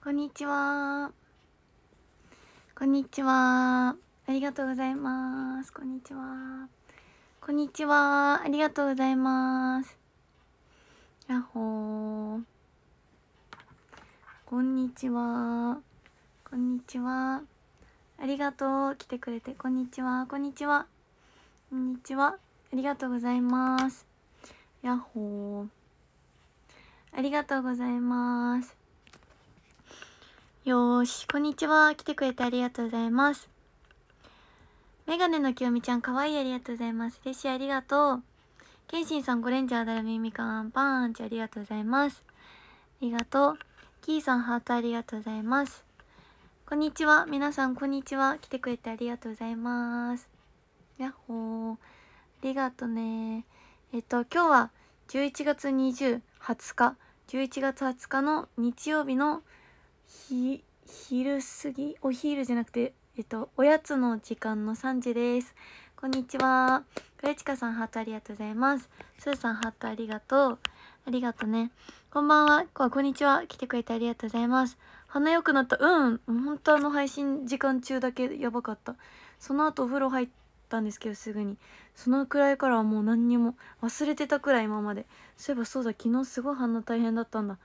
こんにちは。こんにちは。ありがとうございます。こんにちは。こんにちは。ありがとうございます。やっほー。こんにちは。こんにちは。ありがとう。来てくれて。こんにちは。こんにちは。こんにちは。ありがとうございます。やっほー。ありがとうございます。よーし、こんにちは。来てくれてありがとうございます。メガネのきよみちゃん、かわいいありがとうございます。レシありがとう。ケンシンさん、ゴレンジャーだらみみかん、パンチありがとうございます。ありがとう。キーさん、ハートありがとうございます。こんにちは。皆さん、こんにちは。来てくれてありがとうございます。やっほー。ありがとねえっと、今日は11月20、20日、11月20日の日曜日のひ昼過ぎお昼じゃなくてえっとおやつの時間の3時ですこんにちはクレチカさんハートありがとうございますすーさんハートありがとうありがとねこんばんはこんにちは来てくれてありがとうございます鼻良くなったうん本当あの配信時間中だけやばかったその後お風呂入ったんですけどすぐにそのくらいからはもう何にも忘れてたくらい今までそういえばそうだ昨日すごい鼻大変だったんだ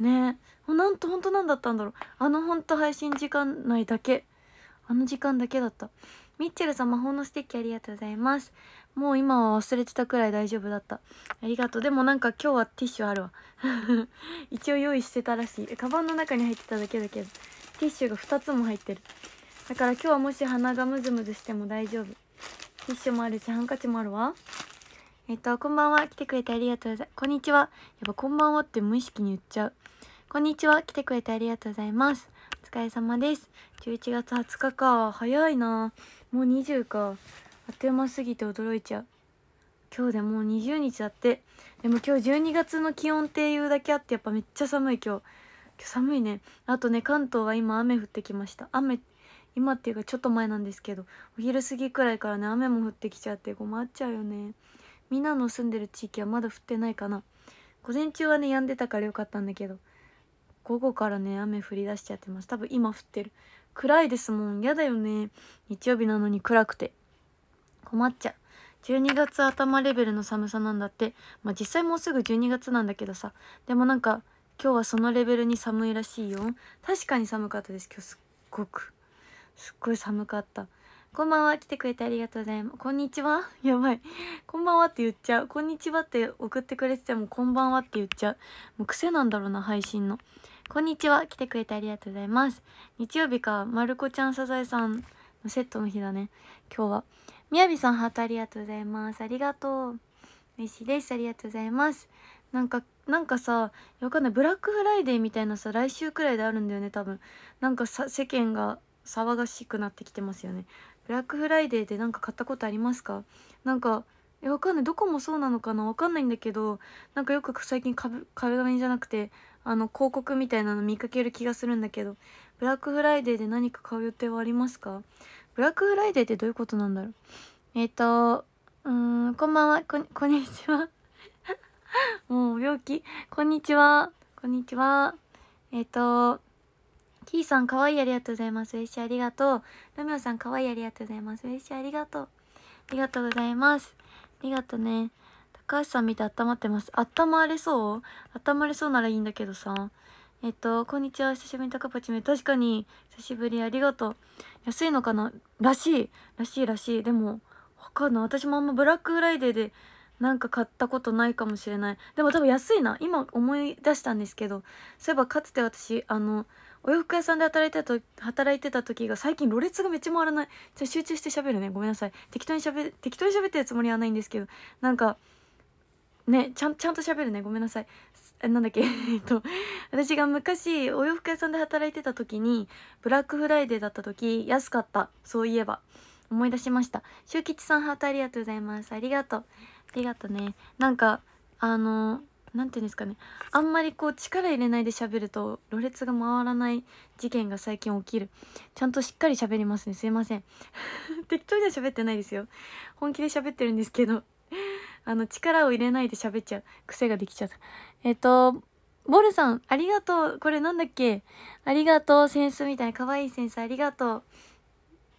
ねなんと本当なんだったんだろうあのほんと配信時間内だけあの時間だけだったミッチェルさん魔法のステッキありがとうございますもう今は忘れてたくらい大丈夫だったありがとうでもなんか今日はティッシュあるわ 一応用意してたらしいカバンの中に入ってただけだけどティッシュが2つも入ってるだから今日はもし鼻がムズムズしても大丈夫ティッシュもあるしハンカチもあるわえっとこんばんは来てくれてありがとうございますこんにちはやっぱこんばんはって無意識に言っちゃうこんにちは。来てくれてありがとうございます。お疲れ様です。11月20日か。早いな。もう20か。あっという間すぎて驚いちゃう。今日でもう20日だって。でも今日12月の気温っていうだけあってやっぱめっちゃ寒い今日。今日寒いね。あとね、関東は今雨降ってきました。雨、今っていうかちょっと前なんですけど、お昼過ぎくらいからね、雨も降ってきちゃって困っちゃうよね。みんなの住んでる地域はまだ降ってないかな。午前中はね、止んでたからよかったんだけど。午後からね雨降り出しちゃってます多分今降ってる暗いですもん嫌だよね日曜日なのに暗くて困っちゃう12月頭レベルの寒さなんだってまあ実際もうすぐ12月なんだけどさでもなんか今日はそのレベルに寒いらしいよ確かに寒かったです今日すっごくすっごい寒かったこんばんは来てくれてありがとうございますこんにちはやばいこんばんはって言っちゃうこんにちはって送ってくれててもこんばんはって言っちゃうもう癖なんだろうな配信のこんにちは。来てくれてありがとうございます。日曜日か、まるこちゃん、サザエさんのセットの日だね。今日は。みやびさん、ハートありがとうございます。ありがとう。嬉しいです。ありがとうございます。なんか、なんかさ、わかんない。ブラックフライデーみたいなさ、来週くらいであるんだよね、多分。なんかさ、世間が騒がしくなってきてますよね。ブラックフライデーでなんか買ったことありますかなんか、わかんない。どこもそうなのかなわかんないんだけど、なんかよく最近壁紙じゃなくて、あの広告みたいなの見かける気がするんだけどブラックフライデーで何か買う予定はありますかブラックフライデーってどういうことなんだろうえっ、ー、とうんこんばんはここんにちは もう病気こんにちはこんにちはえっ、ー、とキーさんかわいいありがとうございます嬉しいありがとうラミオさんかわいいありがとうございます嬉しいありがとうありがとうございますありがとうね高橋さん見て温まってます。温まれそう温まれそうならいいんだけどさ。えっと、こんにちは。久しぶりに高パチめ。確かに、久しぶりありがとう。安いのかならしい。らしいらしい。でも、わかんない。私もあんまブラックフライデーでなんか買ったことないかもしれない。でも多分安いな。今思い出したんですけど、そういえばかつて私、あの、お洋服屋さんで働いてた働いてた時が最近ろれつがめっちゃ回らない。ちょ集中して喋るね。ごめんなさい。適当に喋、適当に喋ってるつもりはないんですけど、なんか、ねちゃんちゃんと喋るねごめんなさいえなんだっけ えっと私が昔お洋服屋さんで働いてた時にブラックフライデーだった時安かったそういえば思い出しました周吉さんハートありがとうございますありがとうありがとうねなんかあの何て言うんですかねあんまりこう力入れないで喋るとろれが回らない事件が最近起きるちゃんとしっかり喋りますねすいません適当には喋ってないですよ本気で喋ってるんですけどあの、力を入れないで喋っちゃう癖ができちゃった。えっ、と、ボルさん、ありがとう。これなんだっけありがとう、センスみたいな。わいいセンス、ありがとう。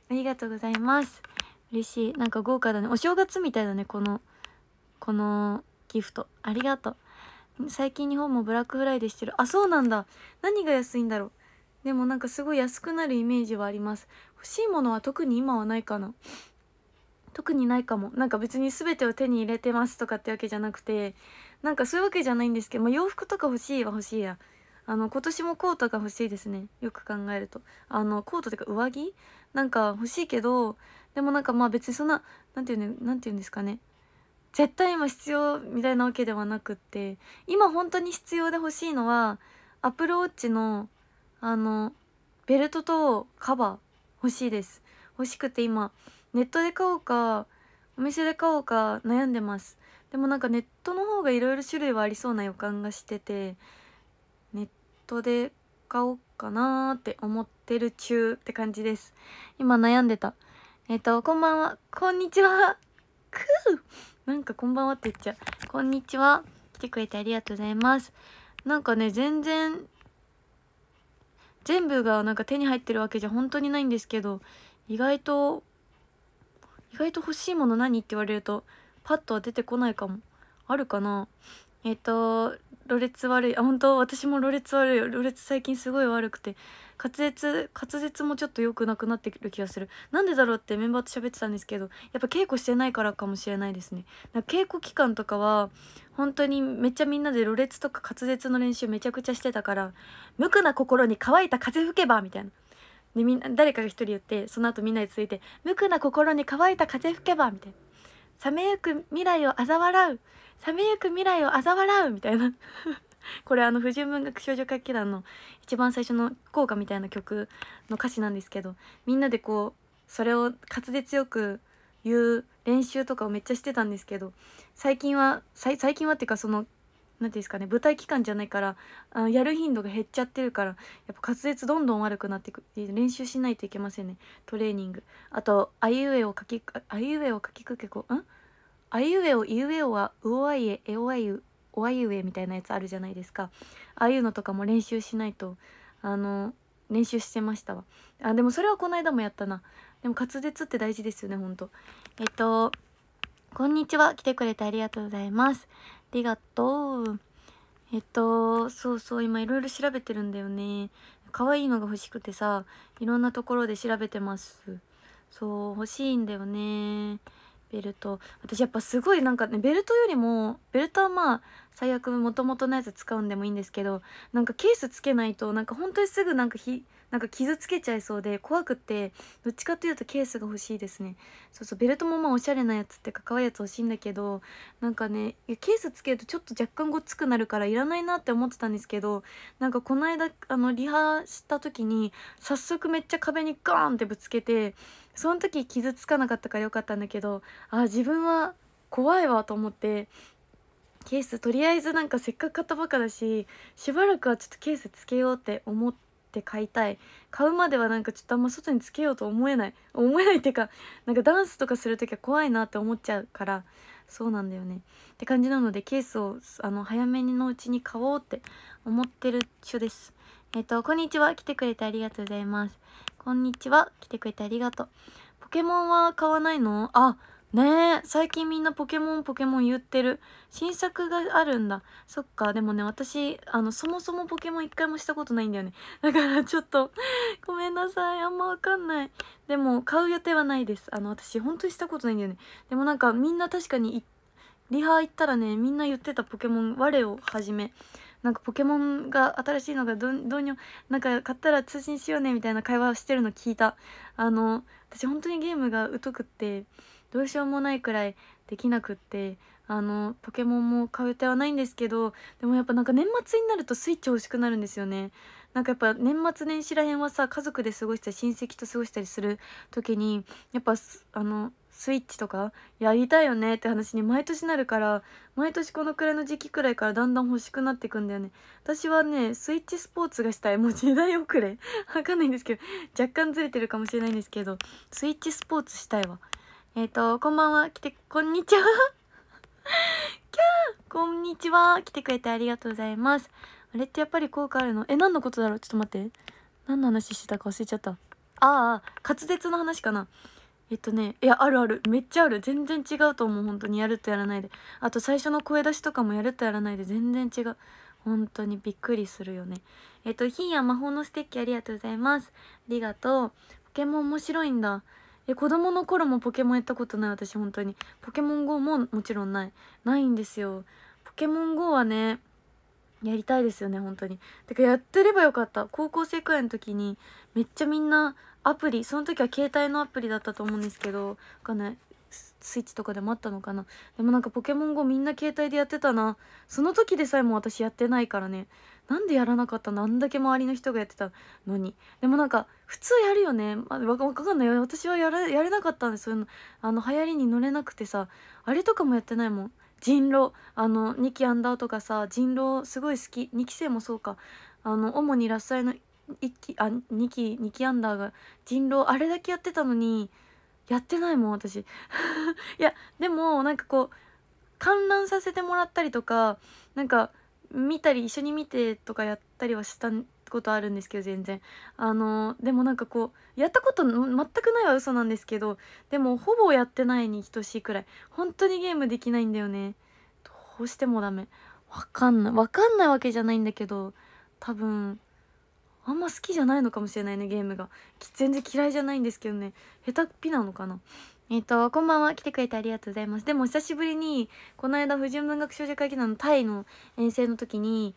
ありがとうございます。嬉しい。なんか豪華だね。お正月みたいだね、この、このギフト。ありがとう。最近日本もブラックフライデーしてる。あ、そうなんだ。何が安いんだろう。でもなんかすごい安くなるイメージはあります。欲しいものは特に今はないかな。特にないかもなんか別に全てを手に入れてますとかってわけじゃなくてなんかそういうわけじゃないんですけど、まあ、洋服とか欲しいは欲しいやあの今年もコートが欲しいですねよく考えるとあのコートっていうか上着なんか欲しいけどでもなんかまあ別にそんな何て言うの何て言うんですかね絶対今必要みたいなわけではなくって今本当に必要で欲しいのはアップルウォッチのあのベルトとカバー欲しいです欲しくて今ネットで買おうかお店で買おうか悩んでますでもなんかネットの方がいろいろ種類はありそうな予感がしててネットで買おうかなって思ってる中って感じです今悩んでたえっ、ー、とこんばんはこんにちはくぅなんかこんばんはって言っちゃうこんにちは来てくれてありがとうございますなんかね全然全部がなんか手に入ってるわけじゃ本当にないんですけど意外と意外と欲しいもの何って言われるとパッとは出てこないかもあるかなえっ、ー、とろれつ悪いあ本当私もろれつ悪いろれつ最近すごい悪くて滑舌滑舌もちょっと良くなくなってくる気がするなんでだろうってメンバーと喋ってたんですけどやっぱ稽古してないからかもしれないですねか稽古期間とかは本当にめっちゃみんなでろれつとか滑舌の練習めちゃくちゃしてたから無垢な心に乾いた風吹けばみたいなでみんな誰かが一人言ってその後みんなで続いて「無垢な心に乾いた風吹けば」みたいな「冷めゆく未来を嘲笑う」「冷めゆく未来を嘲笑う」みたいな これあの不純文学少女歌劇団の一番最初の効果みたいな曲の歌詞なんですけどみんなでこうそれを滑舌よく言う練習とかをめっちゃしてたんですけど最近は最近はっていうかその何ていうんですかね舞台期間じゃないからあやる頻度が減っちゃってるからやっぱ滑舌どんどん悪くなっていく練習しないといけませんねトレーニングあと「あいうえをかきあいうえをかきくけこ」ん「あいうえをいうえをはうおあいええおあいうおあいうえ」みたいなやつあるじゃないですかああいうのとかも練習しないとあの練習してましたわあでもそれはこの間もやったなでも滑舌って大事ですよねほんとえっとこんにちは来てくれてありがとうございますありがとう。えっと、そうそう、今いろいろ調べてるんだよね。可愛いのが欲しくてさ、いろんなところで調べてます。そう、欲しいんだよね。ベルト。私やっぱすごいなんかね、ベルトよりも、ベルトはまあ、最悪元々のやつ使うんでもいいんですけど、なんかケースつけないと、なんか本当にすぐなんかひ、なんか傷つけちゃいそうで怖くってどっちかというとケースが欲しいですねそうそうベルトもまあおしゃれなやつってか可愛いやつ欲しいんだけどなんかねケースつけるとちょっと若干ごっつくなるからいらないなって思ってたんですけどなんかこの間あのリハした時に早速めっちゃ壁にガーンってぶつけてその時傷つかなかったからよかったんだけどあ自分は怖いわと思ってケースとりあえずなんかせっかく買ったばっかだししばらくはちょっとケースつけようって思って。って買いたい買うまではなんかちょっとあんま外につけようと思えない思えないっていうかなんかダンスとかする時は怖いなって思っちゃうからそうなんだよねって感じなのでケースをあの早めのうちに買おうって思ってる人ですえっ、ー、とこんにちは来てくれてありがとうございますこんにちは来てくれてありがとうポケモンは買わないのあねえ最近みんなポケモンポケモン言ってる新作があるんだそっかでもね私あのそもそもポケモン一回もしたことないんだよねだからちょっと ごめんなさいあんまわかんないでも買う予定はないですあの私本当にしたことないんだよねでもなんかみんな確かにリハ行ったらねみんな言ってたポケモン我をはじめなんかポケモンが新しいのがどどうにょなんか買ったら通信しようねみたいな会話をしてるの聞いたあの私本当にゲームが疎くってどうしようもないくらいできなくってあのポケモンも買う手はないんですけどでもやっぱなんか年末になるとスイッチ欲しくなるんですよねなんかやっぱ年末年始らへんはさ家族で過ごしたり親戚と過ごしたりする時にやっぱあのスイッチとかやりたいよねって話に毎年なるから毎年このくらいの時期くらいからだんだん欲しくなっていくんだよね私はねスイッチスポーツがしたいもう時代遅れわかんないんですけど若干ずれてるかもしれないんですけどスイッチスポーツしたいわえっ、ー、と、こんばんは、来て、こんにちは。キャーこんにちは。来てくれてありがとうございます。あれってやっぱり効果あるのえ、何のことだろうちょっと待って。何の話してたか忘れちゃった。ああ、滑舌の話かな。えっとね、いや、あるある。めっちゃある。全然違うと思う。本当にやるとやらないで。あと、最初の声出しとかもやるとやらないで全然違う。本当にびっくりするよね。えっと、ヒんや魔法のステッキありがとうございます。ありがとう。ポケモン面白いんだ。え子供の頃もポケモンやったことない私本当にポケモン GO ももちろんないないんですよポケモン GO はねやりたいですよね本当にてかやってればよかった高校生くらいの時にめっちゃみんなアプリその時は携帯のアプリだったと思うんですけどわかんないスイッチとかでもあったのかなでもなんかポケモン GO みんな携帯でやってたなその時でさえも私やってないからねなんでやらなかったのあんだけ周りの人がやってたのにでもなんか普通やるよね、まあ、わかんない私はやらやれなかったんですそういうのあの流行りに乗れなくてさあれとかもやってないもん人狼あの2期アンダーとかさ人狼すごい好き2期生もそうかあの主にラッサイの1期あ2期2期アンダーが人狼あれだけやってたのにやってないもん私 いやでもなんかこう観覧させてもらったりとかなんか見たり一緒に見てとかやったりはしたことあるんですけど全然あのでもなんかこうやったこと全くないは嘘なんですけどでもほぼやってないに等しいくらい本当にゲームできないんだよねどうしてもダメわかんないわかんないわけじゃないんだけど多分あんま好きじゃないのかもしれないねゲームが全然嫌いじゃないんですけどね下手っぴなのかなえっ、とこんばんは来てくれてありがとうございますでも久しぶりにこの間不純文学少女会議団のタイの遠征の時に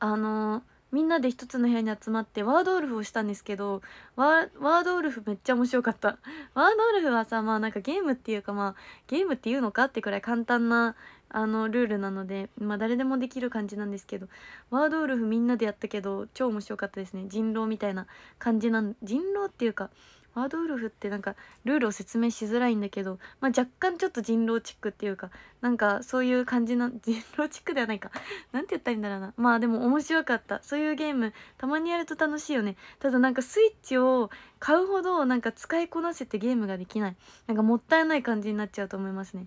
あのみんなで一つの部屋に集まってワードウルフをしたんですけどワードウルフめっちゃ面白かったワードウルフはさまあなんかゲームっていうかまあゲームっていうのかってくらい簡単なあのルールなので、まあ、誰でもできる感じなんですけどワードウルフみんなでやったけど超面白かったですね人狼みたいな感じなん人狼っていうかワードウルフってなんかルールを説明しづらいんだけど、まあ、若干ちょっと人狼チックっていうかなんかそういう感じな人狼チックではないかなんて言ったらいいんだろうなまあでも面白かったそういうゲームたまにやると楽しいよねただなんかスイッチを買うほどなんか使いこなせてゲームができないなんかもったいない感じになっちゃうと思いますね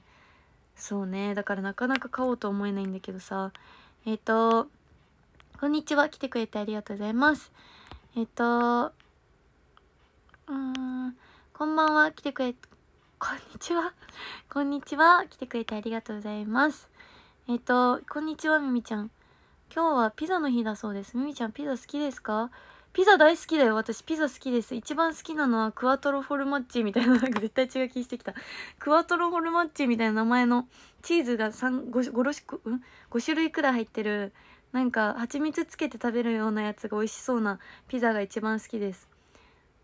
そうねだからなかなか買おうと思えないんだけどさえっ、ー、とこんにちは来てくれてありがとうございますえっ、ー、とうんこんばんは来てくれこんにちはこんにちは来てくれてありがとうございますえっ、ー、とこんにちはみみちゃん今日はピザの日だそうですみみちゃんピザ好きですかピザ大好きだよ。私ピザ好きです。一番好きなのはクワトロフォルマッチみたいな、なんか絶対違う気してきた。クワトロフォルマッチみたいな名前のチーズが 5, 5種類くらい入ってる、なんか蜂蜜つけて食べるようなやつが美味しそうなピザが一番好きです。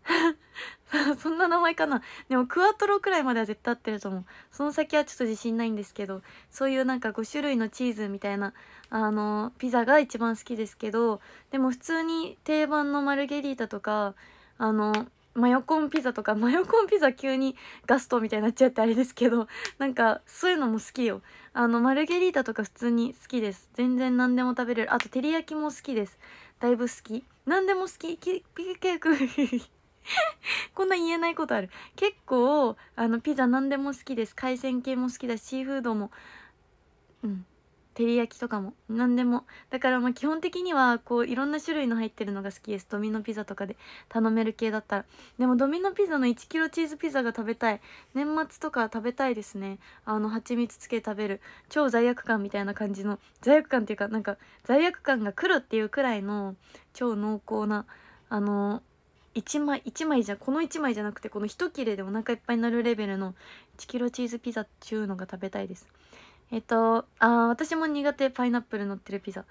そんな名前かなでもクワトロくらいまでは絶対合ってると思うその先はちょっと自信ないんですけどそういうなんか5種類のチーズみたいなあのピザが一番好きですけどでも普通に定番のマルゲリータとかあのマヨコンピザとか マヨコンピザ急にガストみたいになっちゃってあれですけどなんかそういうのも好きよあのマルゲリータとか普通に好きです全然何でも食べれるあと照り焼きも好きですだいぶ好き何でも好き結 こんな言えないことある結構あのピザ何でも好きです海鮮系も好きだしシーフードもうん照り焼きとかも何でもだからまあ基本的にはこういろんな種類の入ってるのが好きですドミノピザとかで頼める系だったらでもドミノピザの 1kg チーズピザが食べたい年末とか食べたいですねあの蜂蜜つけ食べる超罪悪感みたいな感じの罪悪感っていうかなんか罪悪感が来るっていうくらいの超濃厚なあの1枚1枚じゃこの1枚じゃなくてこの1切れでお腹いっぱいになるレベルの1キロチーズピザっていうのが食べたいですえっとあ私も苦手パイナップル乗ってるピザ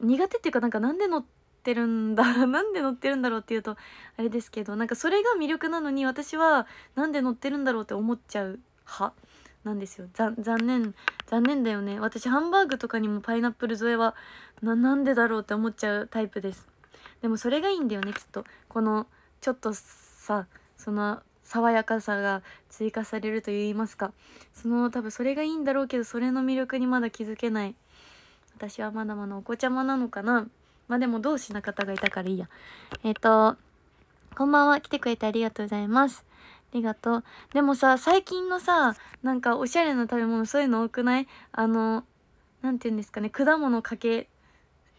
苦手っていうかなんかなんで乗ってるんだ なんで乗ってるんだろうっていうとあれですけどなんかそれが魅力なのに私はなんで乗ってるんだろうって思っちゃう派なんですよ残念残念だよね私ハンバーグとかにもパイナップル添えはなんでだろうって思っちゃうタイプですでもそれがいいんだよねきっとこのちょっとさその爽やかさが追加されると言いますかその多分それがいいんだろうけどそれの魅力にまだ気づけない私はまだまだお子ちゃまなのかなまあでも同志な方がいたからいいやえっ、ー、とこんばんは来てくれてありがとうございますありがとうでもさ最近のさなんかおしゃれな食べ物そういうの多くないあの何て言うんですかね果物かけ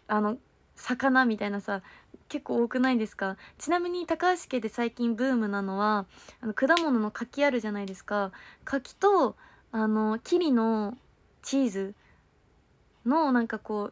あの魚みたいなさ結構多くないですかちなみに高橋家で最近ブームなのはあの果物の柿あるじゃないですか柿とあのキリのチーズのなんかこ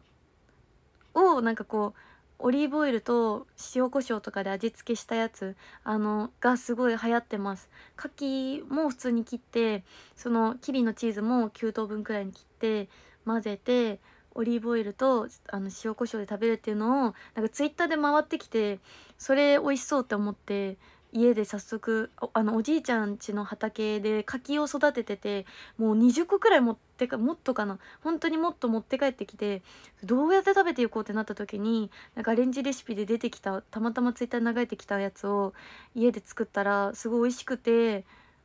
うをなんかこうオリーブオイルと塩コショウとかで味付けしたやつあのがすごい流行ってます柿も普通に切ってそのキリのチーズも9等分くらいに切って混ぜてオリーブオイルとあの塩コショウで食べるっていうのをなんかツイッターで回ってきてそれ美味しそうって思って家で早速あのおじいちゃん家の畑で柿を育てててもう20個くらい持ってかもっとかな本当にもっと持って帰ってきてどうやって食べていこうってなった時になんかアレンジレシピで出てきたたまたまツイッターに流れてきたやつを家で作ったらすごい美味しくて。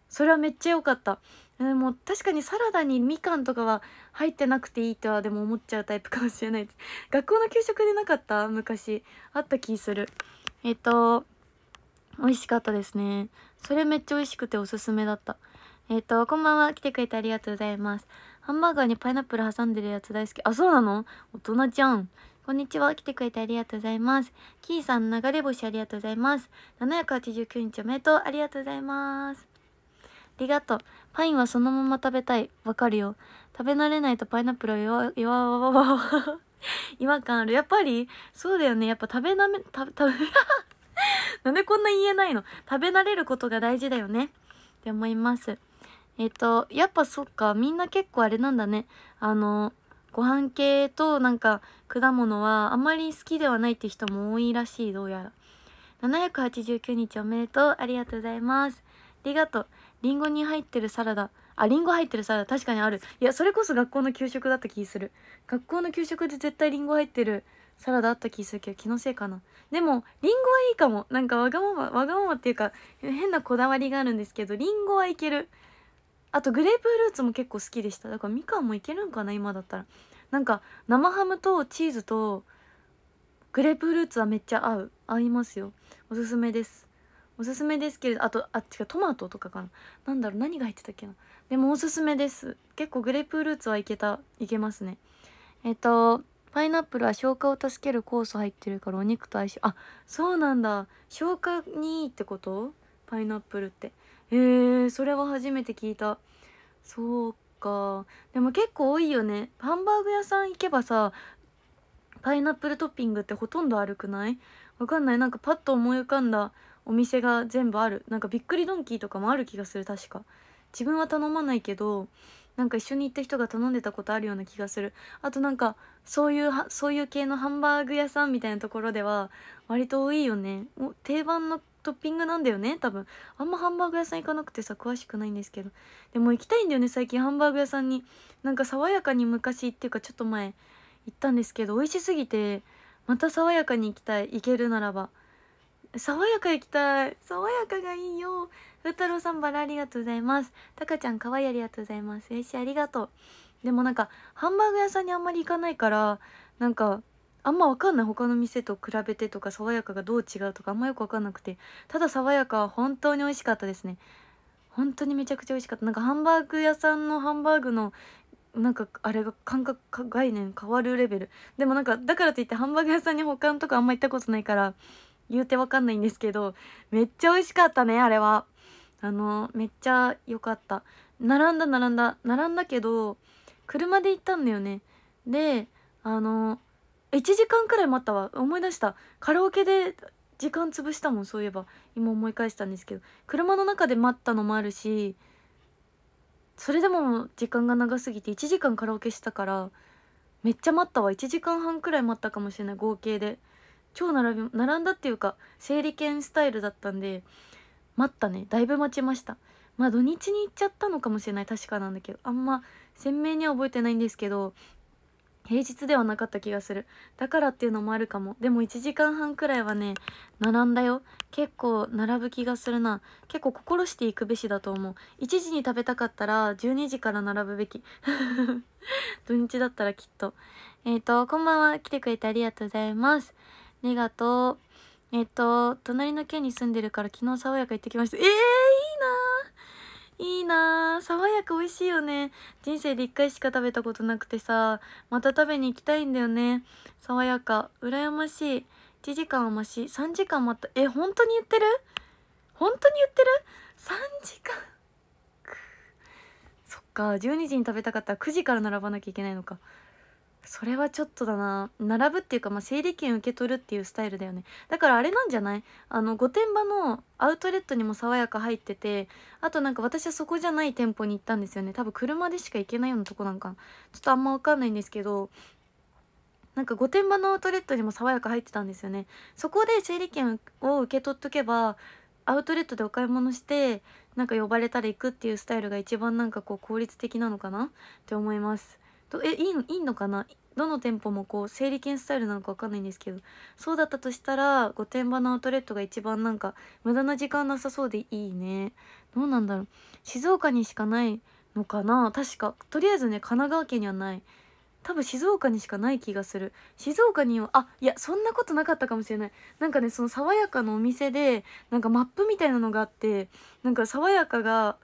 それはめっちゃ良かったでも確かにサラダにみかんとかは入ってなくていいとはでも思っちゃうタイプかもしれないです 学校の給食でなかった昔あった気するえっと美味しかったですねそれめっちゃ美味しくておすすめだったえっとこんばんは来てくれてありがとうございますハンバーガーにパイナップル挟んでるやつ大好きあそうなの大人じゃんこんにちは。来てくれてありがとうございます。キーさん、流れ星ありがとうございます。789日おめでとう。ありがとうございます。ありがとう。パインはそのまま食べたい。わかるよ。食べ慣れないとパイナップルは弱、弱、弱、違和感ある。やっぱり、そうだよね。やっぱ食べなめ、食べ、食べ、なんでこんな言えないの食べ慣れることが大事だよね。って思います。えっ、と、やっぱそっか、みんな結構あれなんだね。あの、ご飯系となんか果物はあまり好きではないって人も多いらしい、どうやら。789日おめでとう。ありがとうございます。ありがとう。リンゴに入ってるサラダあリンゴ入ってるサラダ確かにあるいやそれこそ学校の給食だった気する学校の給食で絶対リンゴ入ってるサラダあった気するけど気のせいかなでもリンゴはいいかもなんかわがままわがままっていうか変なこだわりがあるんですけどリンゴはいけるあとグレープフルーツも結構好きでしただからみかんもいけるんかな今だったらなんか生ハムとチーズとグレープフルーツはめっちゃ合う合いますよおすすめですおすすめですけれどあとあ違うトマトとかかな何だろう何が入ってたっけなでもおすすめです結構グレープフルーツはいけたいけますねえっとパイナップルは消化を助ける酵素入ってるからお肉と相性あそうなんだ消化にいいってことパイナップルってへえー、それは初めて聞いたそうかでも結構多いよねハンバーグ屋さん行けばさパイナップルトッピングってほとんど歩くないわかんないなんかパッと思い浮かんだお店が全部あるなんかびっくりドンキーとかもある気がする確か自分は頼まないけどなんか一緒に行った人が頼んでたことあるような気がするあとなんかそういうそういう系のハンバーグ屋さんみたいなところでは割と多いよね定番のトッピングなんだよね多分あんまハンバーグ屋さん行かなくてさ詳しくないんですけどでも行きたいんだよね最近ハンバーグ屋さんになんか爽やかに昔っていうかちょっと前行ったんですけど美味しすぎてまた爽やかに行きたい行けるならば爽やか行きたい爽やかがいいよふうたろうさんバラありがとうございますたかちゃんかわいいありがとうございます嬉しいありがとうでもなんかハンバーグ屋さんにあんまり行かないからなんかあんまわかんない他の店と比べてとか爽やかがどう違うとかあんまよくわかんなくてただ爽やかは本当に美味しかったですね本当にめちゃくちゃ美味しかったなんかハンバーグ屋さんのハンバーグのなんかあれが感覚概念変わるレベルでもなんかだからといってハンバーグ屋さんに保管とかあんま行ったことないから言うてわかんないんですけどめっちゃ美味しかったねあれはあのめっちゃ良かった並んだ並んだ並んだけど車で行ったんだよねであの1時間くらい待ったわ思い出したカラオケで時間潰したもんそういえば今思い返したんですけど車の中で待ったのもあるしそれでも時間が長すぎて1時間カラオケしたからめっちゃ待ったわ1時間半くらい待ったかもしれない合計で超並び並んだっていうか整理券スタイルだったんで待ったねだいぶ待ちましたまあ土日に行っちゃったのかもしれない確かなんだけどあんま鮮明には覚えてないんですけど平日ではなかった気がするだからっていうのもあるかもでも1時間半くらいはね並んだよ結構並ぶ気がするな結構心していくべしだと思う1時に食べたかったら12時から並ぶべき 土日だったらきっとえっ、ー、とこんばんは来てくれてありがとうございますありがとう。えっと、隣の県に住んでるから昨日爽やか行ってきました。ええー、いいないいな爽やか美味しいよね。人生で一回しか食べたことなくてさ、また食べに行きたいんだよね。爽やか。羨ましい。1時間はまし。3時間待った。え、本当に言ってる本当に言ってる ?3 時間。そっか、12時に食べたかったら9時から並ばなきゃいけないのか。それはちょっとだな並ぶっていうか、まあ、整理券受け取るっていうスタイルだよねだからあれなんじゃないあの御殿場のアウトレットにも爽やか入っててあとなんか私はそこじゃない店舗に行ったんですよね多分車でしか行けないようなとこなんかちょっとあんま分かんないんですけどなんか御殿場のアウトレットにも爽やか入ってたんですよねそこで整理券を受け取っとけばアウトレットでお買い物してなんか呼ばれたら行くっていうスタイルが一番なんかこう効率的なのかなって思います。えいいいいのかなどの店舗もこう整理券スタイルなのか分かんないんですけどそうだったとしたら御殿場のアウトレットが一番なんか無駄な時間なさそうでいいねどうなんだろう静岡にしかないのかな確かとりあえずね神奈川県にはない多分静岡にしかない気がする静岡にはあいやそんなことなかったかもしれないなんかねその爽やかのお店でなんかマップみたいなのがあってなんか爽やかが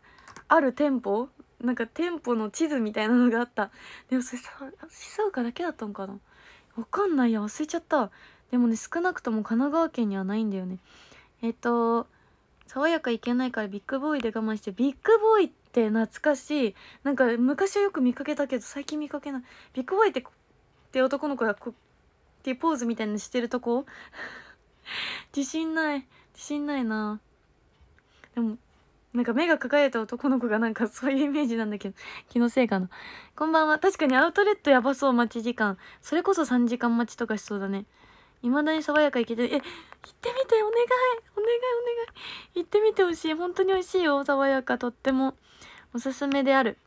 ある店舗なんか店舗の地図みたいなのがあったでもそれさ静岡だけだったんかなわかんないや忘れちゃったでもね少なくとも神奈川県にはないんだよねえっ、と爽やかいけないからビッグボーイで我慢してビッグボーイって懐かしいなんか昔はよく見かけたけど最近見かけないビッグボーイってって男の子がこっていうポーズみたいなしてるとこ 自信ない自信ないなでもなんか目が輝いた男の子がなんかそういうイメージなんだけど、気のせいかな。こんばんは。確かにアウトレットやばそう待ち時間。それこそ3時間待ちとかしそうだね。未だに爽やかいけて、え、行ってみて、お願い、お願い、お願い。行ってみてほしい。本当に美味しいよ、爽やか。とっても、おすすめである。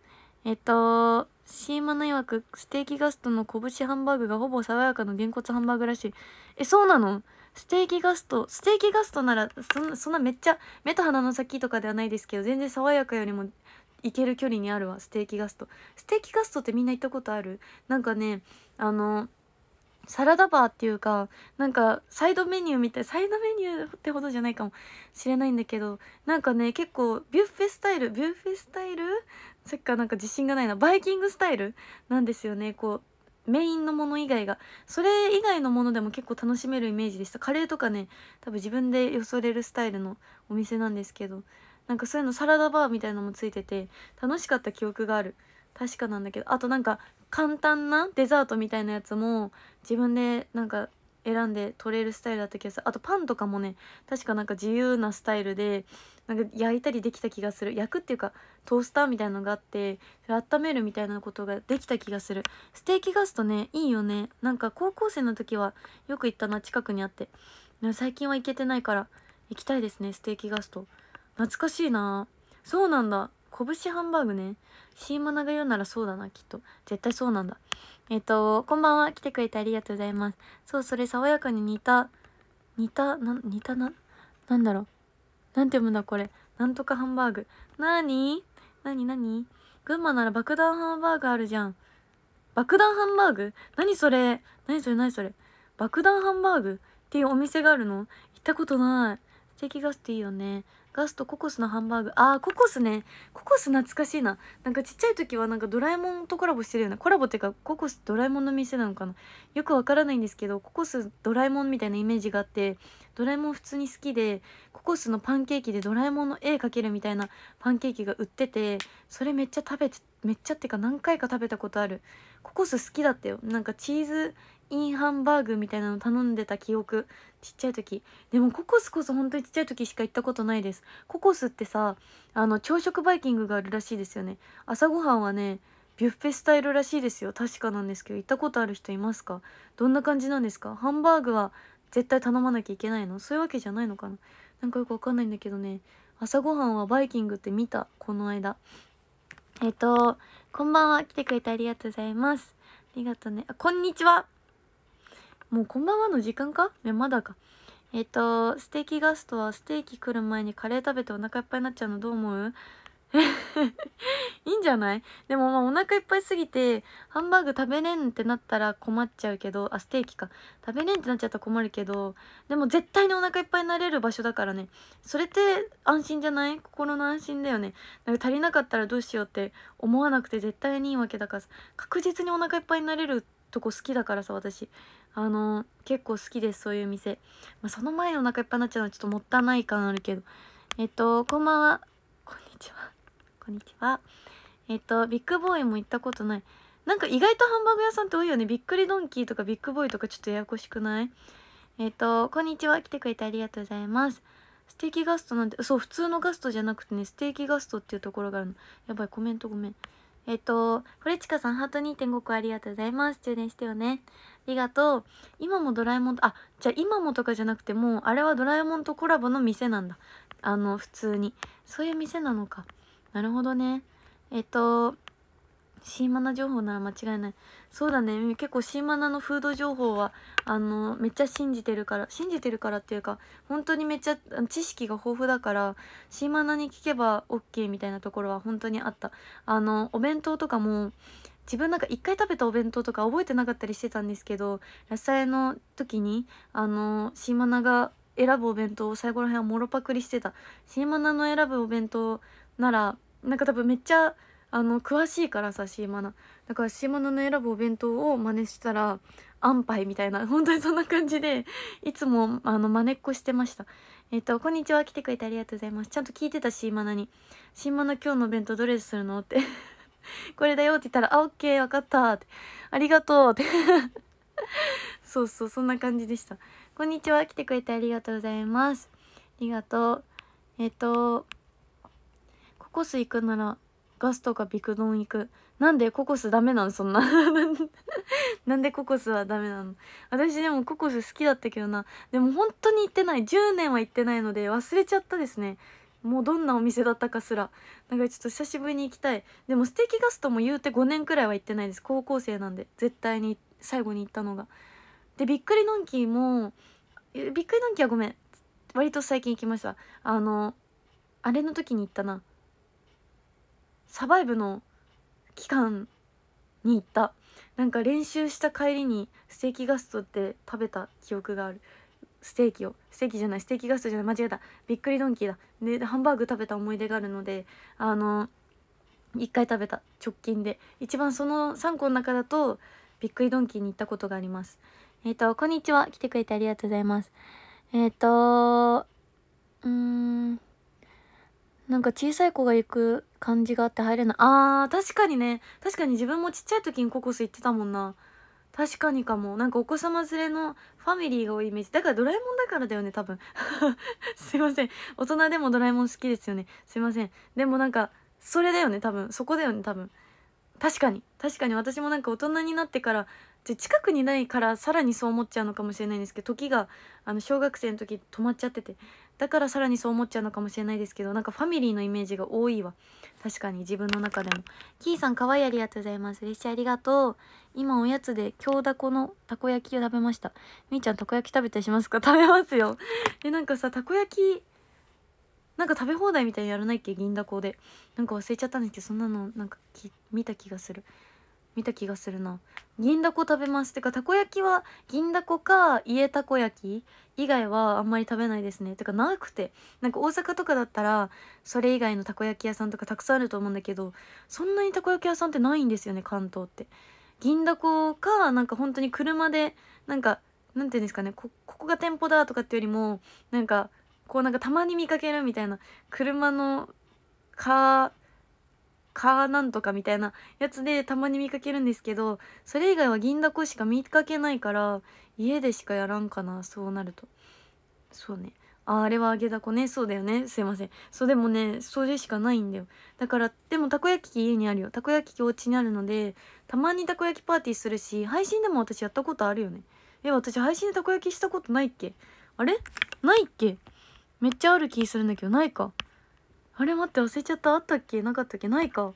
えっと、シーマナ曰く、ステーキガストの拳ハンバーグがほぼ爽やかのげんこつハンバーグらしい。え、そうなのステーキガストステーキガストならそんなめっちゃ目と鼻の先とかではないですけど全然爽やかよりも行ける距離にあるわステーキガストステーキガストってみんな行ったことあるなんかねあのサラダバーっていうかなんかサイドメニューみたいサイドメニューってほどじゃないかもしれないんだけどなんかね結構ビュッフェスタイルビュッフェスタイルそっかなんか自信がないなバイキングスタイルなんですよねこうメインのもの以外がそれ以外のものでも結構楽しめるイメージでしたカレーとかね多分自分でよそれるスタイルのお店なんですけどなんかそういうのサラダバーみたいなのもついてて楽しかった記憶がある確かなんだけどあとなんか簡単なデザートみたいなやつも自分でなんか選んで取れるスタイルだった気がするあとパンとかもね確かなんか自由なスタイルでなんか焼いたりできた気がする焼くっていうかトースターみたいのがあって温めるみたいなことができた気がするステーキガストねいいよねなんか高校生の時はよく行ったな近くにあって最近は行けてないから行きたいですねステーキガスト懐かしいなそうなんだ拳ハンバーグねシーマナが言うならそうだなきっと絶対そうなんだえっ、とこんばんは来てくれてありがとうございますそうそれ爽やかに似た似たな似たななんだろうなんて読むんだこれなんとかハンバーグなになになに群馬なら爆弾ハンバーグあるじゃん爆弾ハンバーグなにそれ何それ何それ爆弾ハンバーグっていうお店があるの行ったことないステーキガスっていいよねラストココスのハンバーグあーココスねココス懐かしいななんかちっちゃい時はなんかドラえもんとコラボしてるよねコラボっていうかココスドラえもんの店なのかなよくわからないんですけどココスドラえもんみたいなイメージがあってドラえもん普通に好きでココスのパンケーキでドラえもんの絵描けるみたいなパンケーキが売っててそれめっちゃ食べてめっちゃってか何回か食べたことあるココス好きだったよなんかチーズインハンバーグみたいなの頼んでた記憶ちっちゃい時でもココスこそ本当にちっちゃい時しか行ったことないですココスってさあの朝食バイキングがあるらしいですよね朝ごはんはねビュッフェスタイルらしいですよ確かなんですけど行ったことある人いますかどんな感じなんですかハンバーグは絶対頼まなきゃいけないのそういうわけじゃないのかななんかよくわかんないんだけどね朝ごはんはバイキングって見たこの間えっ、とこんばんは来てくれてありがとうございますありがとうねあこんにちはもうこんばんはの時間かいまだか。えっ、と、ステーキガストはステーキ来る前にカレー食べてお腹いっぱいになっちゃうのどう思う いいんじゃないでもまあお腹いっぱいすぎて、ハンバーグ食べれんってなったら困っちゃうけど、あ、ステーキか。食べれんってなっちゃったら困るけど、でも絶対にお腹いっぱいになれる場所だからね。それって安心じゃない心の安心だよね。なんか足りなかったらどうしようって思わなくて絶対にいいわけだから確実にお腹いっぱいになれるってとこ好きだからさ私あの結構好きですそういう店、まあ、その前にお腹いっぱいになっちゃうのはちょっともったいない感あるけどえっとこんばんはこんにちはこんにちはえっとビッグボーイも行ったことないなんか意外とハンバーグ屋さんって多いよねびっくりドンキーとかビッグボーイとかちょっとややこしくないえっとこんにちは来てくれてありがとうございますステーキガストなんてそう普通のガストじゃなくてねステーキガストっていうところがあるのやばいコメントごめんえっと、フレチカさん、ハート2.5個ありがとうございます。充電してよね。ありがとう。今もドラえもん、と、あ、じゃあ今もとかじゃなくてもう、あれはドラえもんとコラボの店なんだ。あの、普通に。そういう店なのか。なるほどね。えっと、新マナ情報なら間違いない。そうだね。結構新マナのフード情報は、あの、めっちゃ信じてるから、信じてるからっていうか、本当にめっちゃ知識が豊富だから、新マナに聞けば OK みたいなところは本当にあった。あの、お弁当とかも、自分なんか一回食べたお弁当とか覚えてなかったりしてたんですけど、野菜の時に、あの、新マナが選ぶお弁当を最後ら辺はもろパクリしてた。新マナの選ぶお弁当なら、なんか多分めっちゃ、あの詳しいからさシーマナだからシーマナの選ぶお弁当を真似したら安牌みたいな本当にそんな感じでいつもあの真似っこしてましたえっ、と「こんにちは来てくれてありがとうございます」ちゃんと聞いてたシーマナに「シーマナ今日のお弁当どれするの?」って「これだよ」って言ったら「あオッケー分かった」って「ありがとう」って そうそうそんな感じでしたこんにちは来てくれてありがとうございますありがとうえっ、とココス行くならガスとかビクドン行くなんでココスダメなのそんな なんでココスはダメなの私でもココス好きだったけどなでも本当に行ってない10年は行ってないので忘れちゃったですねもうどんなお店だったかすらなんかちょっと久しぶりに行きたいでもステーキガストも言うて5年くらいは行ってないです高校生なんで絶対に最後に行ったのがでびっくりドンキーもびっくりドンキーはごめん割と最近行きましたあのあれの時に行ったなサバイブの期間に行ったなんか練習した帰りにステーキガストって食べた記憶があるステーキをステーキじゃないステーキガストじゃない間違えたびっくりドンキーだでハンバーグ食べた思い出があるのであの1回食べた直近で一番その3個の中だとびっくりドンキーに行ったことがありますえっ、ー、とこんにちは来てくれてありがとうございますえっ、ー、とうんなんか小さい子が行く感じがあって入れないあー確かにね確かに自分もちっちゃい時にココス行ってたもんな確かにかもなんかお子様連れのファミリーが多いイメージだからドラえもんだからだよね多分 すいません大人でもドラえもん好きですよねすいませんでもなんかそれだよね多分そこだよね多分確かに確かに私もなんか大人になってから近くにないからさらにそう思っちゃうのかもしれないんですけど時があの小学生の時止まっちゃっててだからさらにそう思っちゃうのかもしれないですけどなんかファミリーのイメージが多いわ確かに自分の中でもキーさん可愛いいありがとうございます嬉しいありがとう今おやつで京だこのたこ焼きを食べましたみーちゃんたこ焼き食べたりしますか食べますよえなんかさたこ焼きなんか食べ放題みたいにやらないっけ銀だこでなんか忘れちゃったんですけどそんなのなんか見た気がする見た気がするな銀だこ食べますてかたこ焼きは銀だこか家たこ焼き以外はあんまり食べないですねてかなくてなんか大阪とかだったらそれ以外のたこ焼き屋さんとかたくさんあると思うんだけどそんなにたこ焼き屋さんってないんですよね関東って銀だこかなんか本当に車でなんかなんていうんですかねここが店舗だとかっていうよりもなんかこうなんかたまに見かけるみたいな車のカーカーなんとかみたいなやつでたまに見かけるんですけどそれ以外は銀だこしか見かけないから家でしかやらんかなそうなるとそうねああれは揚げだこねそうだよねすいませんそうでもね掃除しかないんだよだからでもたこ焼き器家にあるよたこ焼き器お家にあるのでたまにたこ焼きパーティーするし配信でも私やったことあるよねえ私配信でたこ焼きしたことないっけあれないっけめっちゃある気するんだけどないかあれ待って忘れちゃったあったっけなかったっけないか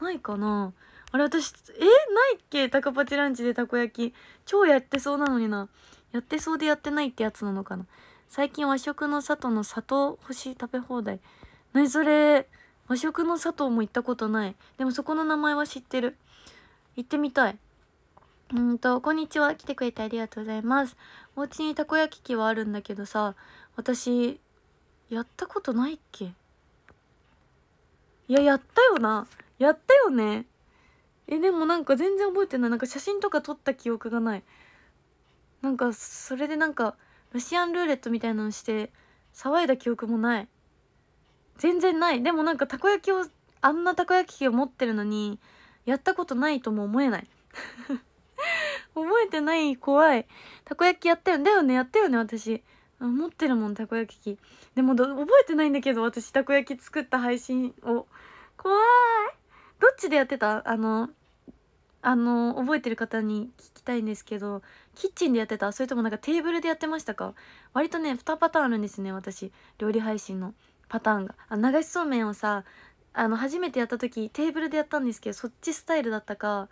ないかなあれ私えないっけタコパチランチでたこ焼き超やってそうなのになやってそうでやってないってやつなのかな最近和食の里の里星食べ放題何それ和食の里も行ったことないでもそこの名前は知ってる行ってみたいうんとこんにちは来てくれてありがとうございますお家にたこ焼き器はあるんだけどさ私やったことないっけいややったよなやったよねえでもなんか全然覚えてないなんか写真とか撮った記憶がないなんかそれでなんかロシアンルーレットみたいなのして騒いだ記憶もない全然ないでもなんかたこ焼きをあんなたこ焼き器を持ってるのにやったことないとも思えない 覚えてない怖いたこ焼きやったよねだよねやったよね私あ持ってるもんたこ焼き器でも覚えてないんだけど私たこ焼き作った配信を怖いどっちでやってたあのあの覚えてる方に聞きたいんですけどキッチンでやってたそれともなんかテーブルでやってましたか割とね2パターンあるんですね私料理配信のパターンがあ流しそうめんをさあの初めてやった時テーブルでやったんですけどそっちスタイルだったか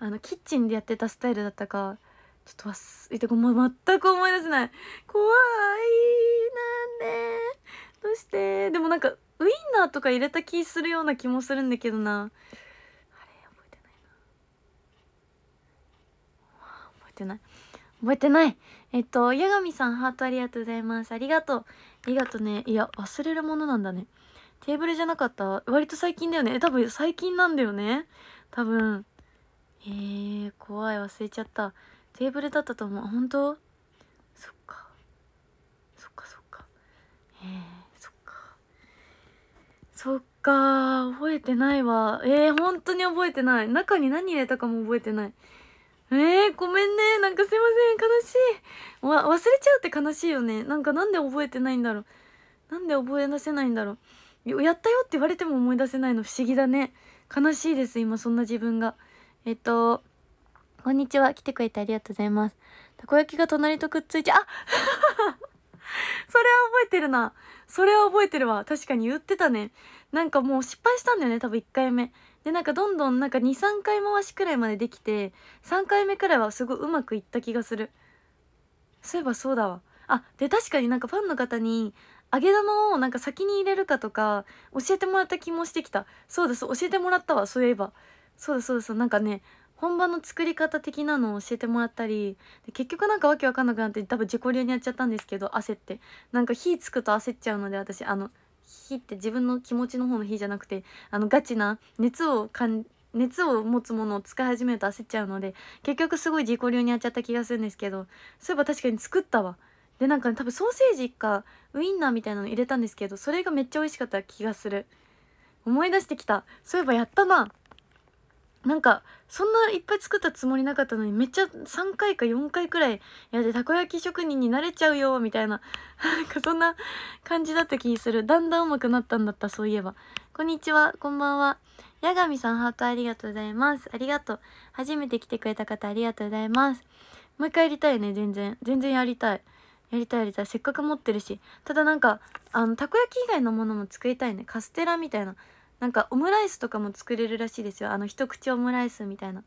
あのキッチンでやってたスタイルだったかちょっと忘れてごめん全く思い出せない怖いなんでどうしてでもなんかウインナーとか入れた気するような気もするんだけどなあれ覚えてないな覚えてない覚えてないえっと八神さんハートありがとうございますありがとうありがとうねいや忘れるものなんだねテーブルじゃなかった割と最近だよね多分最近なんだよね多分えー、怖い忘れちゃったテーブルだったと思う本当そっかそっかそっかえー、そっかそっか覚えてないわえー、本当に覚えてない中に何入れたかも覚えてないえー、ごめんねなんかすいません悲しいわ忘れちゃうって悲しいよねなんかなんで覚えてないんだろうなんで覚え出せないんだろうやったよって言われても思い出せないの不思議だね悲しいです今そんな自分がえっとこんにちは。来てくれてありがとうございます。たこ焼きが隣とくっついて、あ それは覚えてるな。それは覚えてるわ。確かに言ってたね。なんかもう失敗したんだよね、多分1回目。で、なんかどんどんなんか2、3回回しくらいまでできて、3回目くらいはすごいうまくいった気がする。そういえばそうだわ。あ、で、確かになんかファンの方に、揚げ玉をなんか先に入れるかとか、教えてもらった気もしてきた。そうです、教えてもらったわ、そういえば。そうだそうだそう、なんかね、本場の作り方的なのを教えてもらったり結局なんかわけわかんなくなって多分自己流にやっちゃったんですけど焦ってなんか火つくと焦っちゃうので私あの火って自分の気持ちの方の火じゃなくてあのガチな熱を感熱を持つものを使い始めると焦っちゃうので結局すごい自己流にやっちゃった気がするんですけどそういえば確かに作ったわでなんか、ね、多分ソーセージかウインナーみたいなの入れたんですけどそれがめっちゃ美味しかった気がする思い出してきたそういえばやったななんかそんないっぱい作ったつもりなかったのにめっちゃ3回か4回くらいやでたこ焼き職人になれちゃうよみたいな なんかそんな感じだった気するだんだん上手くなったんだったそういえばこんにちはこんばんは八神さんハートありがとうございますありがとう初めて来てくれた方ありがとうございますもう一回やりたいね全然全然やりたいやりたいやりたいせっかく持ってるしただなんかあのたこ焼き以外のものも作りたいねカステラみたいななんかオムライスとかも作れるらしいですよあの一口オムライスみたいな